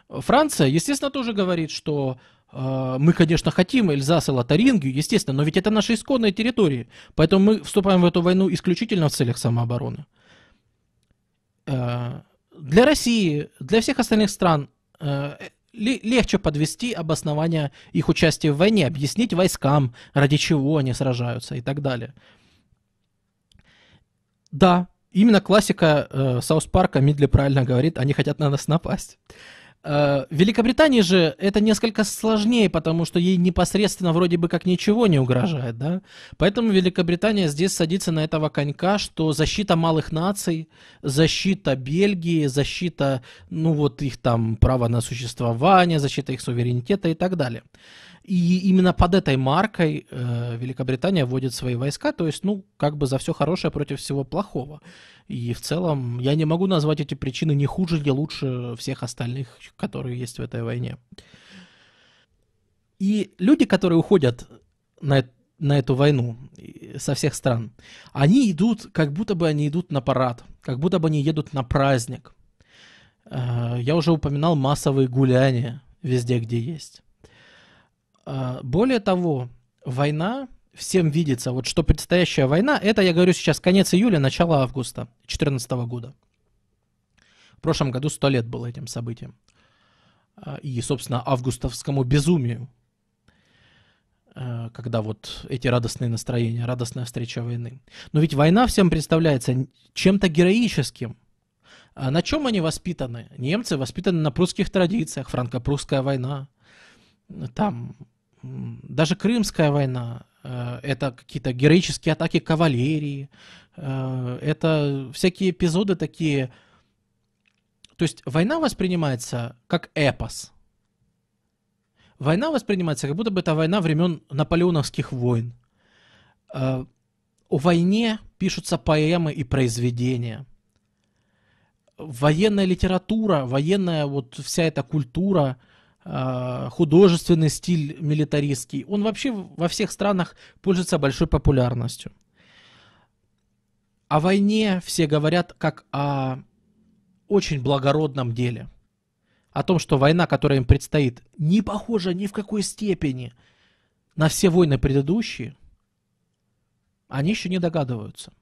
Франция, естественно, тоже говорит, что э, мы, конечно, хотим Эльзас и Лотарингию, естественно, но ведь это наши исконные территории, поэтому мы вступаем в эту войну исключительно в целях самообороны. Э, для России, для всех остальных стран э, легче подвести обоснование их участия в войне, объяснить войскам, ради чего они сражаются и так далее. Да, именно классика э, Саус Парка Мидли правильно говорит, они хотят на нас напасть. Э, в Великобритании же это несколько сложнее, потому что ей непосредственно вроде бы как ничего не угрожает, да? Поэтому Великобритания здесь садится на этого конька, что защита малых наций, защита Бельгии, защита, ну вот их там права на существование, защита их суверенитета и так далее. И именно под этой маркой э, Великобритания вводит свои войска, то есть, ну, как бы за все хорошее против всего плохого. И в целом я не могу назвать эти причины не хуже или лучше всех остальных, которые есть в этой войне. И люди, которые уходят на, на эту войну со всех стран, они идут, как будто бы они идут на парад, как будто бы они едут на праздник. Э, я уже упоминал массовые гуляния везде, где есть. А, более того, война всем видится, вот что предстоящая война, это, я говорю сейчас, конец июля, начало августа 2014 года. В прошлом году сто лет было этим событием. А, и, собственно, августовскому безумию, а, когда вот эти радостные настроения, радостная встреча войны. Но ведь война всем представляется чем-то героическим. А на чем они воспитаны? Немцы воспитаны на прусских традициях, франко-прусская война, там даже Крымская война, э, это какие-то героические атаки кавалерии, э, это всякие эпизоды такие. То есть война воспринимается как эпос. Война воспринимается, как будто бы это война времен наполеоновских войн. Э, о войне пишутся поэмы и произведения. Военная литература, военная вот вся эта культура – а, художественный стиль милитаристский, он вообще во всех странах пользуется большой популярностью. О войне все говорят как о очень благородном деле. О том, что война, которая им предстоит, не похожа ни в какой степени на все войны предыдущие, они еще не догадываются.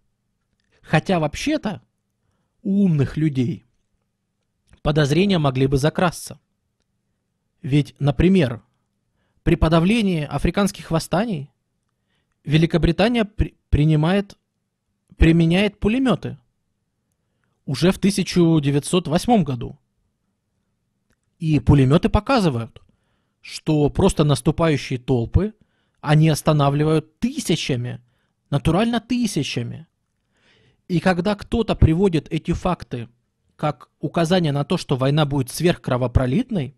Хотя вообще-то у умных людей подозрения могли бы закрасться – ведь, например, при подавлении африканских восстаний Великобритания при принимает, применяет пулеметы уже в 1908 году. И пулеметы показывают, что просто наступающие толпы они останавливают тысячами, натурально тысячами. И когда кто-то приводит эти факты как указание на то, что война будет сверхкровопролитной,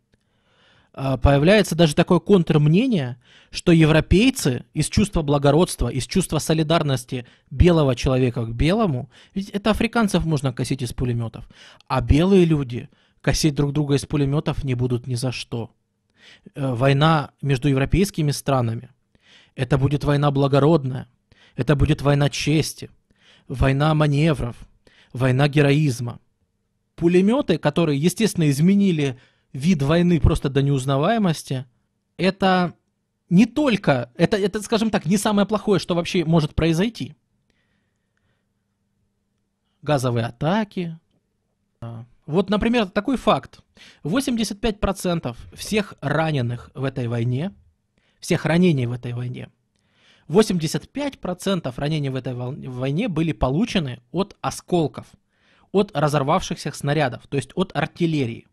а, появляется даже такое контрмнение, что европейцы из чувства благородства, из чувства солидарности белого человека к белому, ведь это африканцев можно косить из пулеметов, а белые люди косить друг друга из пулеметов не будут ни за что. Э, война между европейскими странами – это будет война благородная, это будет война чести, война маневров, война героизма. Пулеметы, которые, естественно, изменили вид войны просто до неузнаваемости, это не только, это, это, скажем так, не самое плохое, что вообще может произойти. Газовые атаки. А, вот, например, такой факт. 85% всех раненых в этой войне, всех ранений в этой войне, 85% ранений в этой войне были получены от осколков, от разорвавшихся снарядов, то есть от артиллерии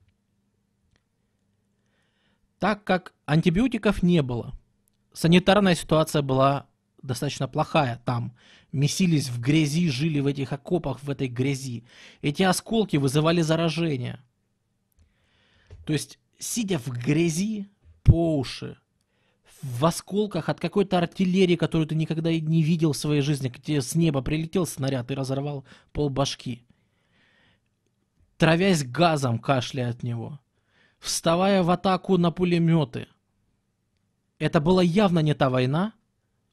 так как антибиотиков не было. Санитарная ситуация была достаточно плохая там. Месились в грязи, жили в этих окопах, в этой грязи. Эти осколки вызывали заражение. То есть, сидя в грязи по уши, в осколках от какой-то артиллерии, которую ты никогда не видел в своей жизни, где с неба прилетел снаряд и разорвал пол башки, травясь газом, кашляя от него – вставая в атаку на пулеметы. Это была явно не та война,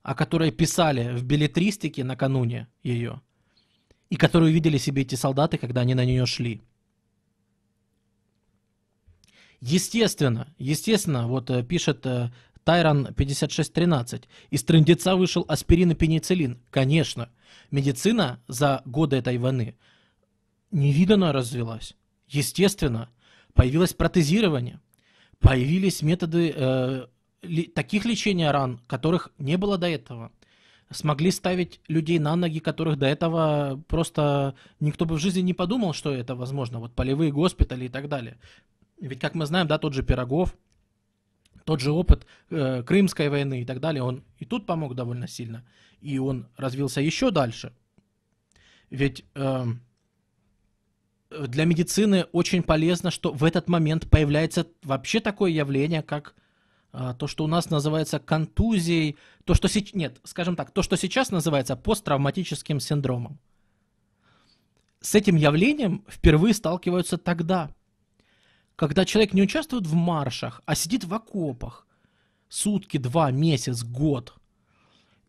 о которой писали в билетристике накануне ее, и которую видели себе эти солдаты, когда они на нее шли. Естественно, естественно, вот э, пишет э, Тайрон 5613. Из трындеца вышел аспирин и пенициллин. Конечно, медицина за годы этой войны невиданно развелась. Естественно, Появилось протезирование, появились методы э, ли, таких лечения ран, которых не было до этого. Смогли ставить людей на ноги, которых до этого просто никто бы в жизни не подумал, что это возможно. Вот полевые госпитали и так далее. Ведь, как мы знаем, да, тот же Пирогов, тот же опыт э, Крымской войны и так далее, он и тут помог довольно сильно. И он развился еще дальше. Ведь... Э, для медицины очень полезно, что в этот момент появляется вообще такое явление, как а, то, что у нас называется контузией, то, что сейчас, нет, скажем так, то, что сейчас называется посттравматическим синдромом. С этим явлением впервые сталкиваются тогда, когда человек не участвует в маршах, а сидит в окопах сутки, два, месяц, год,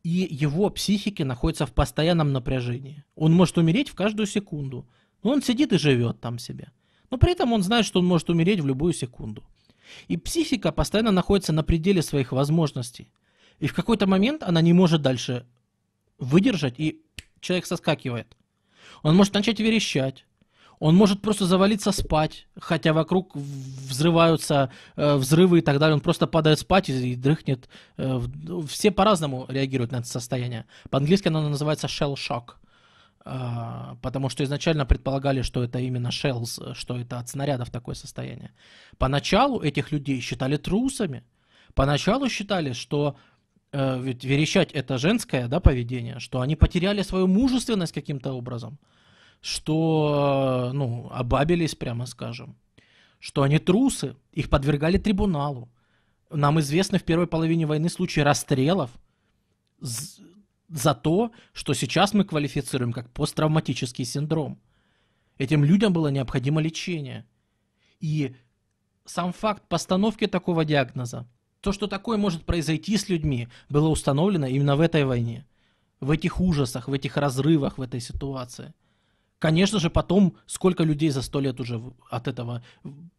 и его психики находится в постоянном напряжении. Он может умереть в каждую секунду – он сидит и живет там себе. Но при этом он знает, что он может умереть в любую секунду. И психика постоянно находится на пределе своих возможностей. И в какой-то момент она не может дальше выдержать, и человек соскакивает. Он может начать верещать. Он может просто завалиться спать, хотя вокруг взрываются э, взрывы и так далее. Он просто падает спать и, и дрыхнет. Э, все по-разному реагируют на это состояние. По-английски оно называется shell shock. А, потому что изначально предполагали, что это именно shells, что это от снарядов такое состояние. Поначалу этих людей считали трусами, поначалу считали, что э, ведь верещать это женское да, поведение, что они потеряли свою мужественность каким-то образом, что ну, обабились, прямо скажем, что они трусы, их подвергали трибуналу. Нам известны в первой половине войны случаи расстрелов, за то, что сейчас мы квалифицируем как посттравматический синдром. Этим людям было необходимо лечение. И сам факт постановки такого диагноза, то, что такое может произойти с людьми, было установлено именно в этой войне, в этих ужасах, в этих разрывах, в этой ситуации. Конечно же, потом сколько людей за сто лет уже от этого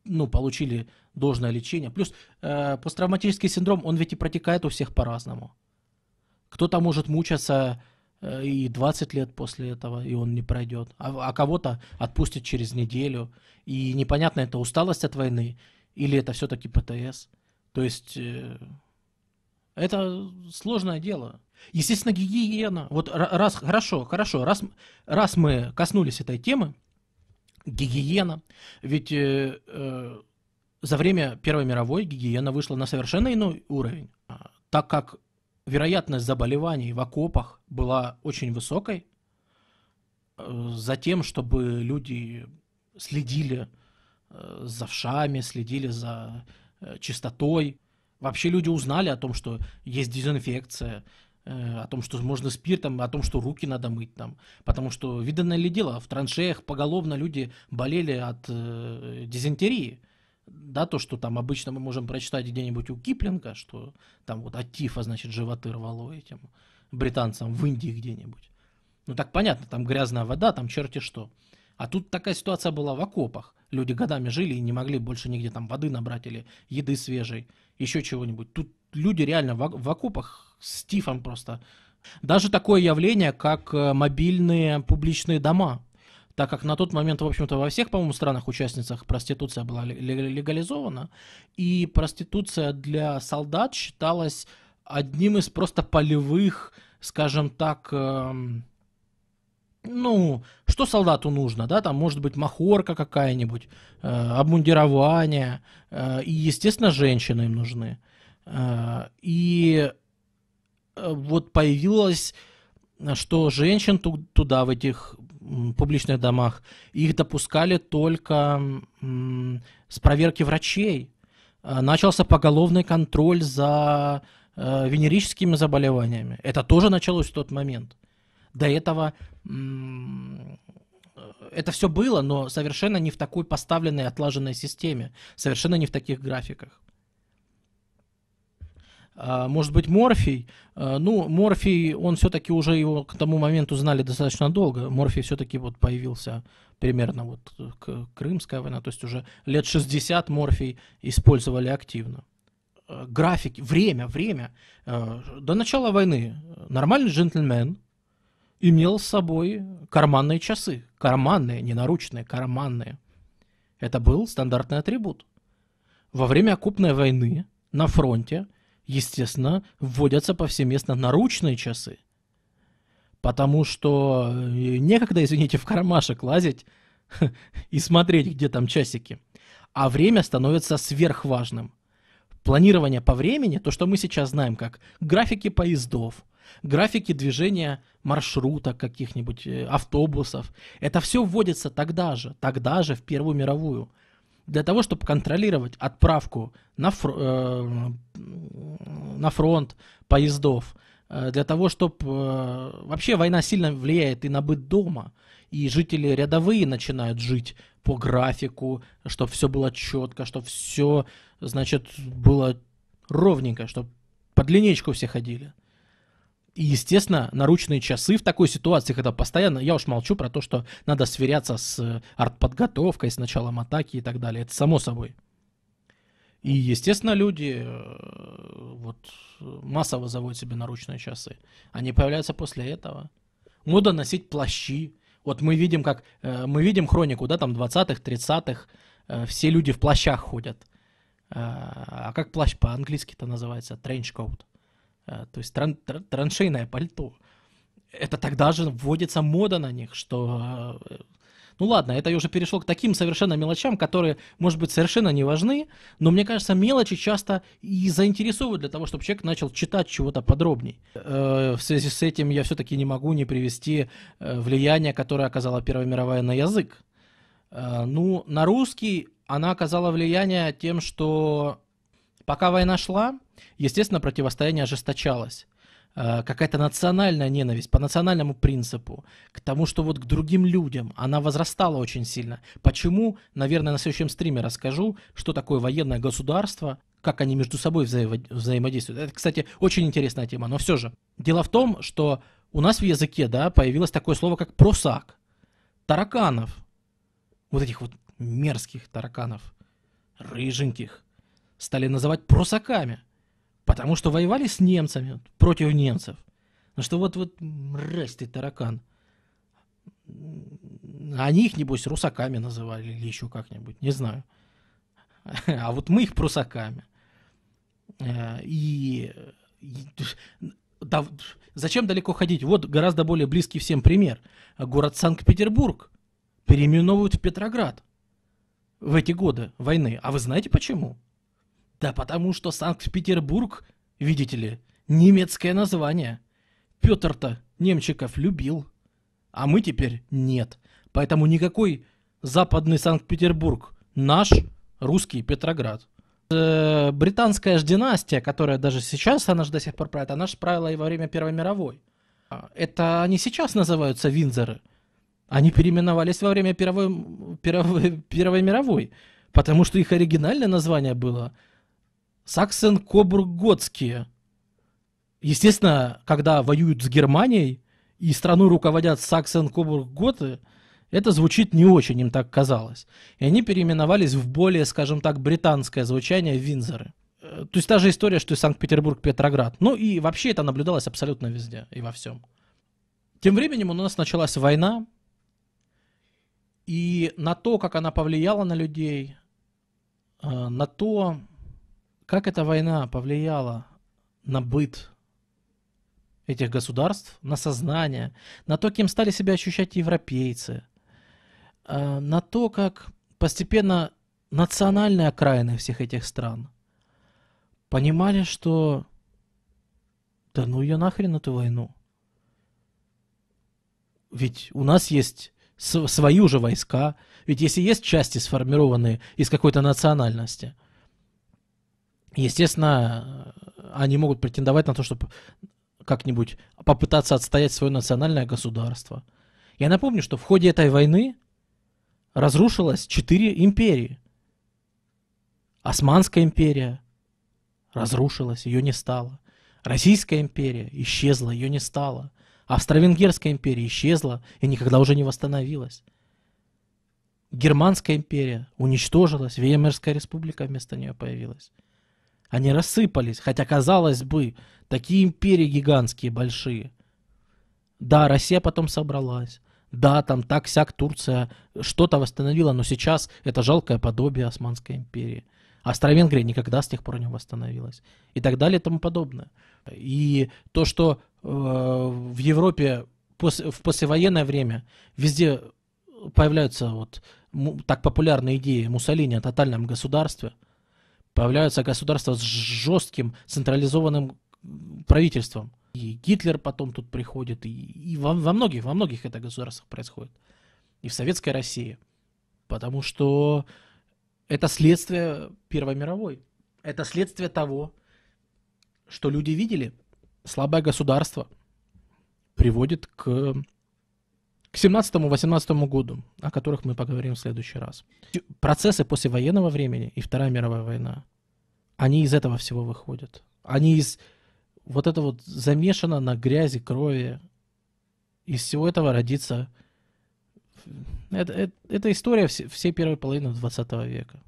ну, получили должное лечение. Плюс э, посттравматический синдром, он ведь и протекает у всех по-разному. Кто-то может мучаться э, и 20 лет после этого, и он не пройдет. А, а кого-то отпустят через неделю. И непонятно, это усталость от войны или это все-таки ПТС. То есть э, это сложное дело. Естественно, гигиена. Вот раз, хорошо, хорошо, раз, раз мы коснулись этой темы, гигиена, ведь э, э, за время Первой мировой гигиена вышла на совершенно иной уровень. А, так как вероятность заболеваний в окопах была очень высокой, э, за тем, чтобы люди следили э, за вшами, следили за э, чистотой. Вообще люди узнали о том, что есть дезинфекция, о том, что можно спиртом, о том, что руки надо мыть там. Потому что, виданное ли дело, в траншеях поголовно люди болели от э, дизентерии да, то, что там обычно мы можем прочитать где-нибудь у Киплинга, что там вот от тифа, значит, животы рвало этим британцам в Индии где-нибудь. Ну так понятно, там грязная вода, там черти что. А тут такая ситуация была в окопах. Люди годами жили и не могли больше нигде там воды набрать или еды свежей, еще чего-нибудь. Тут люди реально в окопах с тифом просто. Даже такое явление, как э, мобильные публичные дома – так как на тот момент, в общем-то, во всех, по-моему, странах-участницах проституция была легализована, и проституция для солдат считалась одним из просто полевых, скажем так, эм, ну, что солдату нужно, да, там может быть махорка какая-нибудь, э, обмундирование, э, и, естественно, женщины им нужны. Э, и вот появилось, что женщин туда в этих публичных домах, их допускали только с проверки врачей. А, начался поголовный контроль за э, венерическими заболеваниями. Это тоже началось в тот момент. До этого э, это все было, но совершенно не в такой поставленной, отлаженной системе, совершенно не в таких графиках. А, может быть, Морфий. А, ну, Морфий, он все-таки уже его к тому моменту знали достаточно долго. Морфий все-таки вот появился примерно вот к Крымская война, то есть уже лет 60 Морфий использовали активно. А, графики, время, время. До начала войны нормальный джентльмен имел с собой карманные часы. Карманные, не наручные, карманные. Это был стандартный атрибут. Во время оккупной войны на фронте – естественно, вводятся повсеместно наручные часы. Потому что э, некогда, извините, в кармашек лазить и смотреть, где там часики. А время становится сверхважным. Планирование по времени, то, что мы сейчас знаем как графики поездов, графики движения маршрута каких-нибудь э, автобусов, это все вводится тогда же, тогда же в Первую мировую – для того, чтобы контролировать отправку на, фр э, на фронт поездов, э, для того, чтобы... Э, вообще война сильно влияет и на быт дома, и жители рядовые начинают жить по графику, чтобы все было четко, чтобы все, значит, было ровненько, чтобы по линейку все ходили. И, естественно, наручные часы в такой ситуации, когда постоянно, я уж молчу про то, что надо сверяться с э, артподготовкой, с началом атаки и так далее. Это само собой. И, естественно, люди э, вот массово заводят себе наручные часы. Они появляются после этого. Мода носить плащи. Вот мы видим, как э, мы видим хронику, да, там 20-х, 30-х, все люди в плащах ходят. А, а как плащ по-английски-то называется? Тренчкоут. Э, то есть тран тран траншейное пальто. Это тогда же вводится мода на них, что... Э, ну ладно, это я уже перешел к таким совершенно мелочам, которые, может быть, совершенно не важны, но мне кажется, мелочи часто и заинтересовывают для того, чтобы человек начал читать чего-то подробней. Э, в связи с этим я все-таки не могу не привести влияние, которое оказала Первая мировая на язык. Ну, на русский она оказала влияние тем, что Пока война шла, естественно, противостояние ожесточалось э, какая-то национальная ненависть по национальному принципу, к тому, что вот к другим людям, она возрастала очень сильно. Почему, наверное, на следующем стриме расскажу, что такое военное государство, как они между собой взаимо- взаимодействуют. Это, кстати, очень интересная тема, но все же. Дело в том, что у нас в языке, да, появилось такое слово, как просак, тараканов, вот этих вот мерзких тараканов, рыженьких, стали называть прусаками, потому что воевали с немцами, против немцев. Ну что вот, вот мразь ты, таракан. А они их, небось, русаками называли или еще как-нибудь, не знаю. А вот мы их прусаками. Э, и, и да, зачем далеко ходить? Вот гораздо более близкий всем пример. Город Санкт-Петербург переименовывают в Петроград в эти годы войны. А вы знаете почему? Да потому что Санкт-Петербург, видите ли, немецкое название. Петр-то немчиков любил, а мы теперь нет. Поэтому никакой западный Санкт-Петербург наш русский Петроград. Э, британская же династия, которая даже сейчас, она же до сих пор правит, она же правила и во время Первой мировой. А, это они сейчас называются Винзоры. Они переименовались во время Первой, Первой, Первой мировой, потому что их оригинальное название было – Саксен-Кобург-Готские. Естественно, когда воюют с Германией и страну руководят Саксен-Кобург-Готы, это звучит не очень, им так казалось. И они переименовались в более, скажем так, британское звучание Винзоры. Э, то есть та же история, что и Санкт-Петербург, Петроград. Ну и вообще это наблюдалось абсолютно везде и во всем. Тем временем у нас началась война, и на то, как она повлияла на людей, э, на то, как эта война повлияла на быт этих государств, на сознание, на то, кем стали себя ощущать европейцы, э, на то, как постепенно национальные окраины всех этих стран понимали, что да ну я нахрен эту войну. Ведь у нас есть свои уже войска, ведь если есть части сформированные из какой-то национальности – Естественно, они могут претендовать на то, чтобы как-нибудь попытаться отстоять свое национальное государство. Я напомню, что в ходе этой войны разрушилось четыре империи. Османская империя разрушилась, ее не стало. Российская империя исчезла, ее не стало. Австро-Венгерская империя исчезла и никогда уже не восстановилась. Германская империя уничтожилась, Веймарская республика вместо нее появилась. Они рассыпались, хотя, казалось бы, такие империи гигантские, большие. Да, Россия потом собралась. Да, там так-сяк Турция что-то восстановила, но сейчас это жалкое подобие Османской империи. Австро-Венгрия никогда с тех пор не восстановилась. И так далее и тому подобное. И то, что э, в Европе пос в послевоенное время везде появляются вот так популярные идеи Муссолини о тотальном государстве – появляются государства с жестким централизованным правительством. И Гитлер потом тут приходит, и, и во, во многих, во многих это государствах происходит. И в Советской России. Потому что это следствие Первой мировой. Это следствие того, что люди видели. Слабое государство приводит к к 17-18 году, о которых мы поговорим в следующий раз. Процессы после военного времени и Вторая мировая война, они из этого всего выходят. Они из вот это вот замешано на грязи, крови. Из всего этого родится... Это, это, это история всей первой половины 20 века.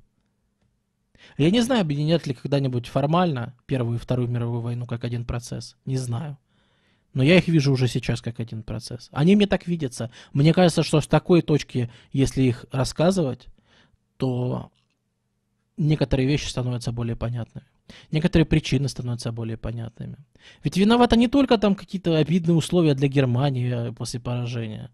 Я не знаю, объединят ли когда-нибудь формально Первую и Вторую мировую войну как один процесс. Не знаю. Но я их вижу уже сейчас как один процесс. Они мне так видятся. Мне кажется, что с такой точки, если их рассказывать, то некоторые вещи становятся более понятными. Некоторые причины становятся более понятными. Ведь виноваты не только там какие-то обидные условия для Германии э, после поражения.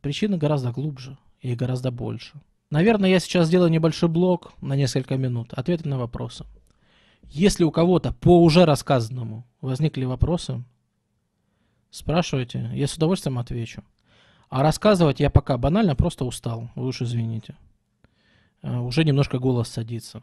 Причины гораздо глубже и гораздо больше. Наверное, я сейчас сделаю небольшой блок на несколько минут. Ответы на вопросы. Если у кого-то по уже рассказанному возникли вопросы, Спрашивайте, я с удовольствием отвечу. А рассказывать я пока банально просто устал, вы уж извините. А, уже немножко голос садится.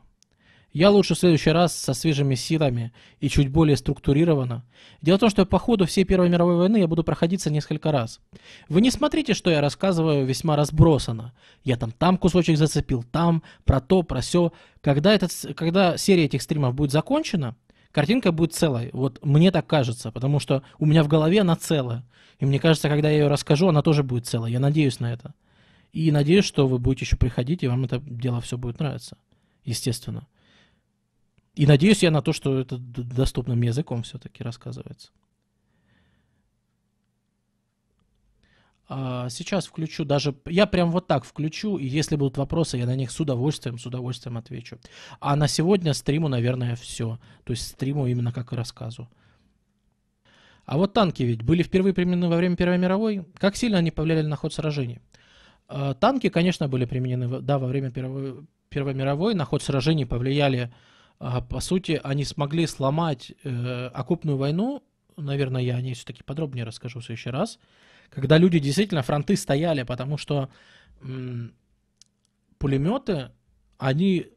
Я лучше в следующий раз со свежими силами и чуть более структурированно. Дело в том, что по ходу всей Первой мировой войны я буду проходиться несколько раз. Вы не смотрите, что я рассказываю весьма разбросано. Я там там кусочек зацепил, там, про то, про все. Когда, этот, когда серия этих стримов будет закончена, картинка будет целой. Вот мне так кажется, потому что у меня в голове она целая. И мне кажется, когда я ее расскажу, она тоже будет целая. Я надеюсь на это. И надеюсь, что вы будете еще приходить, и вам это дело все будет нравиться. Естественно. И надеюсь я на то, что это доступным языком все-таки рассказывается. А, сейчас включу даже, я прям вот так включу, и если будут вопросы, я на них с удовольствием, с удовольствием отвечу. А на сегодня стриму, наверное, все. То есть стриму именно как и рассказу. А вот танки ведь были впервые применены во время Первой мировой. Как сильно они повлияли на ход сражений? А, танки, конечно, были применены да, во время Первой, Первой мировой. На ход сражений повлияли, а, по сути, они смогли сломать э, оккупную войну. Наверное, я о ней все-таки подробнее расскажу в следующий раз когда люди действительно, фронты стояли, потому что м, пулеметы, они,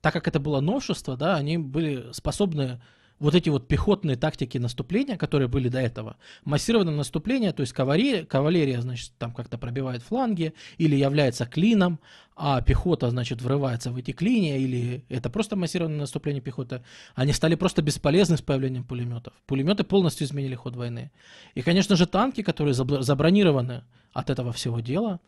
так как это было новшество, да, они были способны вот эти вот пехотные тактики наступления, которые были до этого, массированное наступление, то есть кавалерия, кавалерия значит, там как-то пробивает фланги или является клином, а пехота, значит, врывается в эти клини, или это просто массированное наступление пехоты, они стали просто бесполезны с появлением пулеметов. Пулеметы полностью изменили ход войны. И, конечно же, танки, которые забронированы от этого всего дела,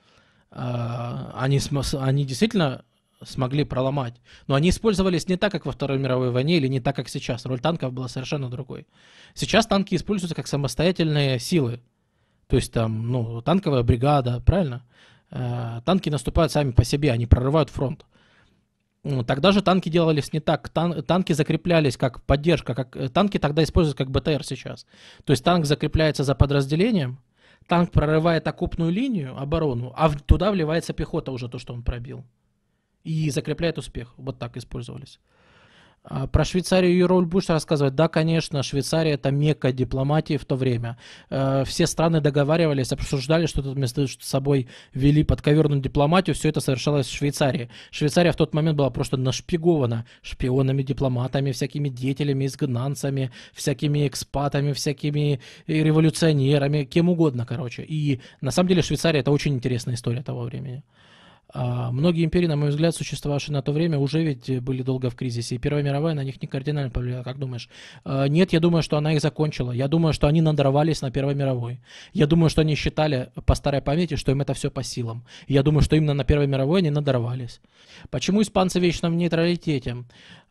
а, они, они действительно смогли проломать. Но они использовались не так, как во Второй мировой войне, или не так, как сейчас. Роль танков была совершенно другой. Сейчас танки используются как самостоятельные силы. То есть там, ну, танковая бригада, правильно? Э, танки наступают сами по себе, они прорывают фронт. Ну, тогда же танки делались не так. Тан- танки закреплялись как поддержка. Как... Э, танки тогда используются как БТР сейчас. То есть танк закрепляется за подразделением, танк прорывает окопную линию, оборону, а в... туда вливается пехота уже, то, что он пробил и закрепляет успех. Вот так использовались. А, про Швейцарию ее роль будешь рассказывать? Да, конечно, Швейцария это мекка дипломатии в то время. Э, все страны договаривались, обсуждали, что-то между собой вели подковерную дипломатию, все это совершалось в Швейцарии. Швейцария в тот момент была просто нашпигована шпионами, дипломатами, всякими деятелями, изгнанцами, всякими экспатами, всякими э, революционерами, кем угодно, короче. И на самом деле Швейцария это очень интересная история того времени. А, многие империи, на мой взгляд, существовавшие на то время, уже ведь были долго в кризисе, и Первая мировая на них не кардинально повлияла, как думаешь? А, нет, я думаю, что она их закончила. Я думаю, что они надорвались на Первой мировой. Я думаю, что они считали по старой памяти, что им это все по силам. Я думаю, что именно на Первой мировой они надорвались. Почему испанцы вечно в нейтралитете?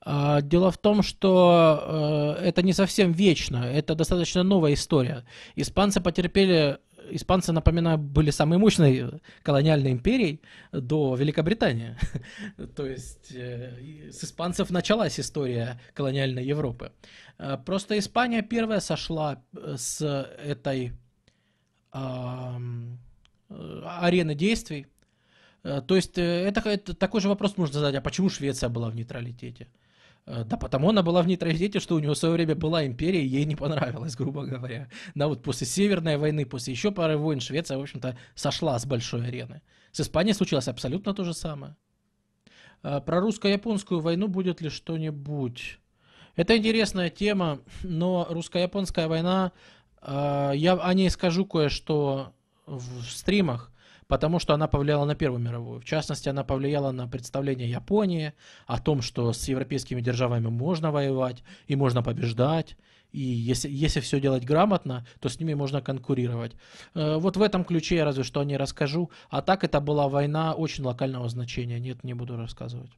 А, дело в том, что э, это не совсем вечно, это достаточно новая история. Испанцы потерпели испанцы, напоминаю, были самой мощной э, колониальной империей до Великобритании. То есть э, с испанцев началась история колониальной Европы. Э, просто Испания первая сошла с этой арены действий. То есть это, это такой же вопрос можно задать, а почему Швеция была в нейтралитете? Э, да потому она была в нейтралитете, что у него в свое время была империя, и ей не понравилось, грубо говоря. Да, вот после Северной войны, после еще пары войн Швеция, в общем-то, сошла с большой арены. С Испанией случилось абсолютно то же самое. Э, про русско-японскую войну будет ли что-нибудь? Это интересная тема, но русско-японская война, э, я о ней скажу кое-что в стримах, потому что она повлияла на Первую мировую. В частности, она повлияла на представление Японии о том, что с европейскими державами можно воевать и можно побеждать. И если, если все делать грамотно, то с ними можно конкурировать. Э, вот в этом ключе я разве что не расскажу. А так это была война очень локального значения. Нет, не буду рассказывать.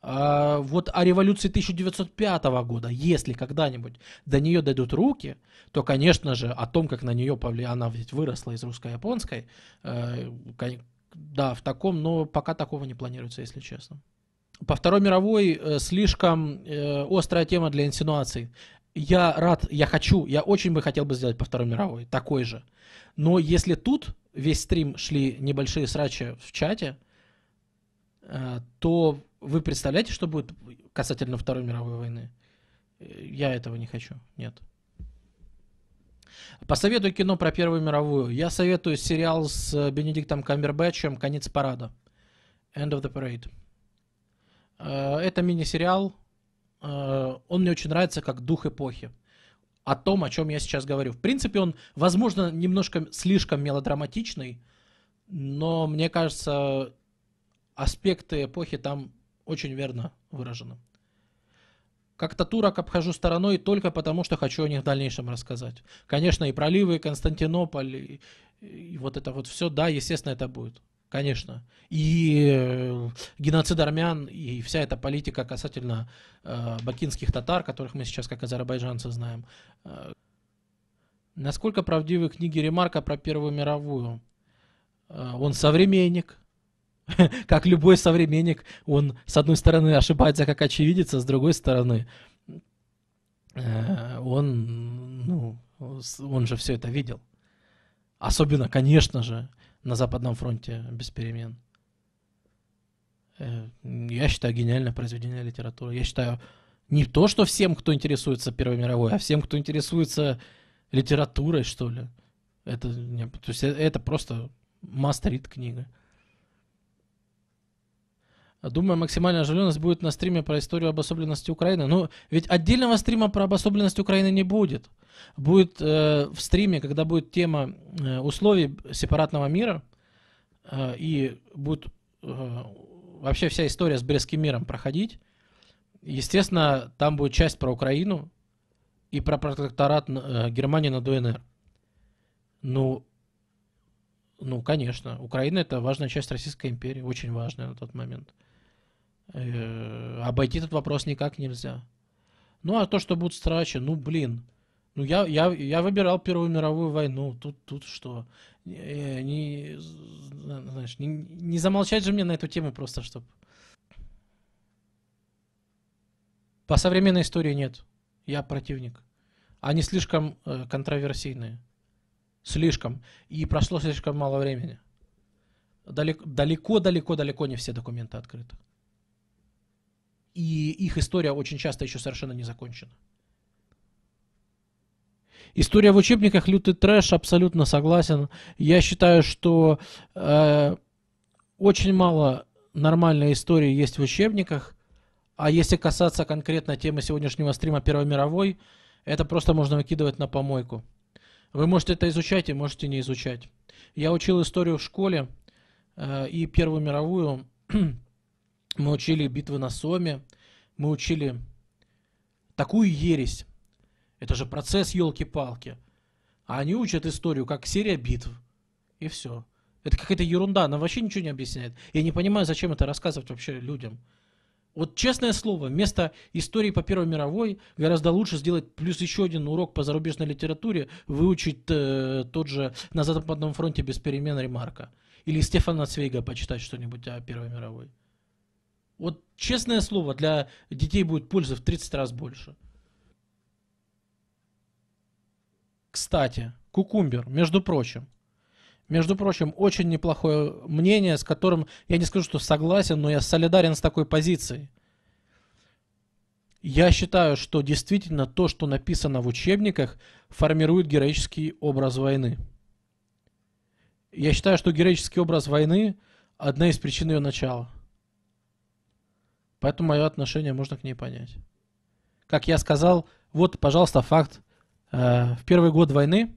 А, вот о революции 1905 года, если когда-нибудь до нее дойдут руки, то, конечно же, о том, как на нее повлияла, она ведь выросла из русско-японской, э, да, в таком, но пока такого не планируется, если честно. По Второй мировой э, слишком э, острая тема для инсинуаций. Я рад, я хочу, я очень бы хотел бы сделать по Второй мировой, такой же. Но если тут весь стрим шли небольшие срачи в чате, Э, то вы представляете, что будет касательно Второй мировой войны? Э, я этого не хочу, нет. Посоветую кино про Первую мировую. Я советую сериал с э, Бенедиктом Камбербэтчем «Конец парада». End of the Parade. Это мини-сериал. Он мне очень нравится как дух эпохи. О том, о чем я сейчас говорю. В принципе, он, возможно, немножко слишком мелодраматичный, но мне кажется, аспекты эпохи там очень верно выражены. Как то турок обхожу стороной только потому, что хочу о них в дальнейшем рассказать. Конечно, и проливы, и Константинополь, и, и вот это вот все, да, естественно, это будет. Конечно. И э, геноцид армян, и вся эта политика касательно э, бакинских татар, которых мы сейчас как азербайджанцы знаем. Э, насколько правдивы книги Ремарка про Первую мировую? Э, он современник, как любой современник, он, с одной стороны, ошибается как очевидец, а с другой стороны, э, он, ну, он же все это видел. Особенно, конечно же, на Западном фронте без перемен. Э, я считаю, гениальное произведение литературы. Я считаю, не то, что всем, кто интересуется Первой мировой, а всем, кто интересуется литературой, что ли. Это, то есть э, это просто must-read книга. Думаю, максимальная оживленность будет на стриме про историю обособленности Украины. Но ну, ведь отдельного стрима про обособленность Украины не будет. Будет э, в стриме, когда будет тема э, условий сепаратного мира, э, и будет э, вообще вся история с Брестским миром проходить. Естественно, там будет часть про Украину и про протекторат э, Германии над УНР. Ну, ну, конечно, Украина это важная часть Российской империи, очень важная на тот момент. Э, обойти этот вопрос никак нельзя. Ну а то, что будут страчи, ну блин. Ну я, я, я выбирал Первую мировую войну, тут, тут что? Не, э, не, знаешь, не, не замолчать же мне на эту тему просто, чтобы... По современной истории нет. Я противник. Они слишком э, контроверсийные. Слишком. И прошло слишком мало времени. Далеко-далеко-далеко не все документы открыты и их история очень часто еще совершенно не закончена. История в учебниках лютый трэш, абсолютно согласен. Я считаю, что э, очень мало нормальной истории есть в учебниках. А если касаться конкретно темы сегодняшнего стрима Первой мировой, это просто можно выкидывать на помойку. Вы можете это изучать и можете не изучать. Я учил историю в школе э, и Первую мировую э, мы учили битвы на Соме, мы учили такую ересь. Это же процесс елки-палки. А они учат историю как серия битв. И все. Это какая-то ерунда, она вообще ничего не объясняет. Я не понимаю, зачем это рассказывать вообще людям. Вот честное слово, вместо истории по Первой мировой гораздо лучше сделать плюс еще один урок по зарубежной литературе, выучить э, тот же «На Западном фронте без перемен» Ремарка. Или Стефана Цвейга почитать что-нибудь о Первой мировой. Вот честное слово, для детей будет пользы в 30 раз больше. Кстати, кукумбер, между прочим, между прочим, очень неплохое мнение, с которым я не скажу, что согласен, но я солидарен с такой позицией. Я считаю, что действительно то, что написано в учебниках, формирует героический образ войны. Я считаю, что героический образ войны – одна из причин ее начала – Поэтому мое отношение можно к ней понять. Как я сказал, вот, пожалуйста, факт. Э, в первый год войны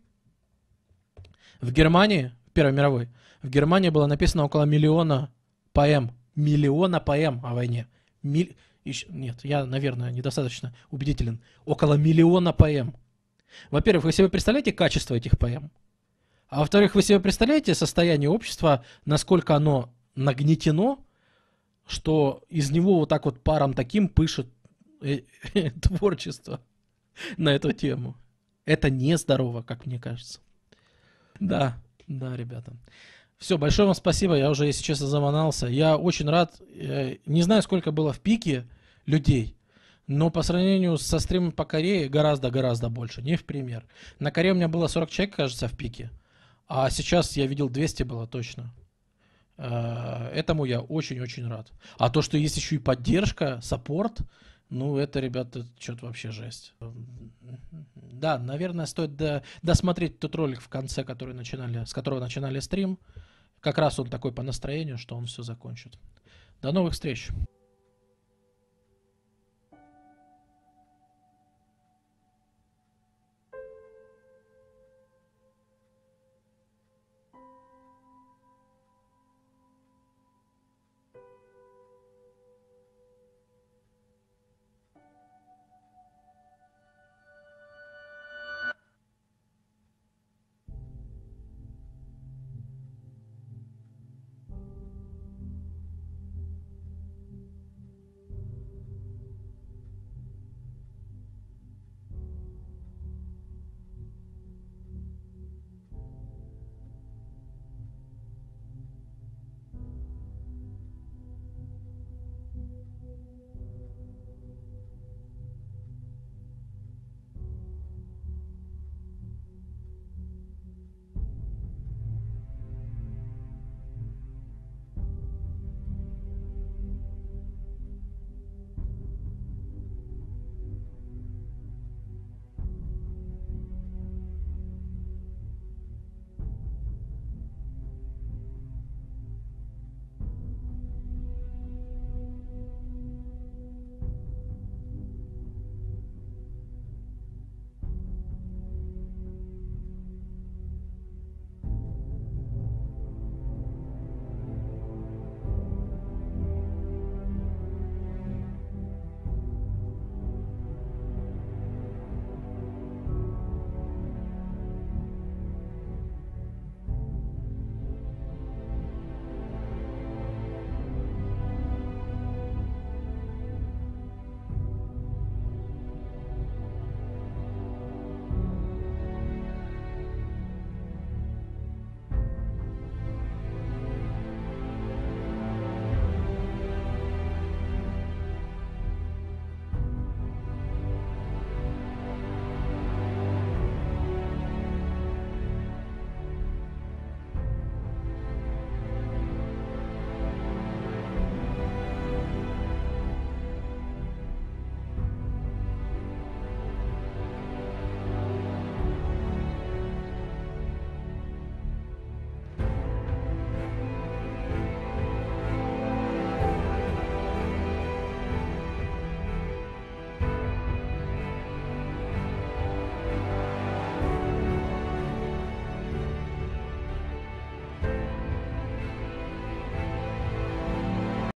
в Германии, в Первой мировой, в Германии было написано около миллиона поэм. Миллиона поэм о войне. Миль... Еще... Нет, я, наверное, недостаточно убедителен. Около миллиона поэм. Во-первых, вы себе представляете качество этих поэм? А во-вторых, вы себе представляете состояние общества, насколько оно нагнетено что из него вот так вот паром таким пышет э, творчество на эту тему. Это нездорово, как мне кажется. Да, да, ребята. Все, большое вам спасибо. Я уже, если честно, заманался. Я очень рад. Э, не знаю, сколько было в пике людей, но по сравнению со стримом по Корее гораздо-гораздо больше. Не в пример. На Корее у меня было 40 человек, кажется, в пике. А сейчас я видел 200 было точно. Э, этому я очень-очень рад. А то, что есть еще и поддержка, саппорт, ну, это, ребята, что-то вообще жесть. Эм, да, наверное, стоит до, досмотреть тот ролик в конце, который начинали, с которого начинали стрим. Как раз он такой по настроению, что он все закончит. До новых встреч!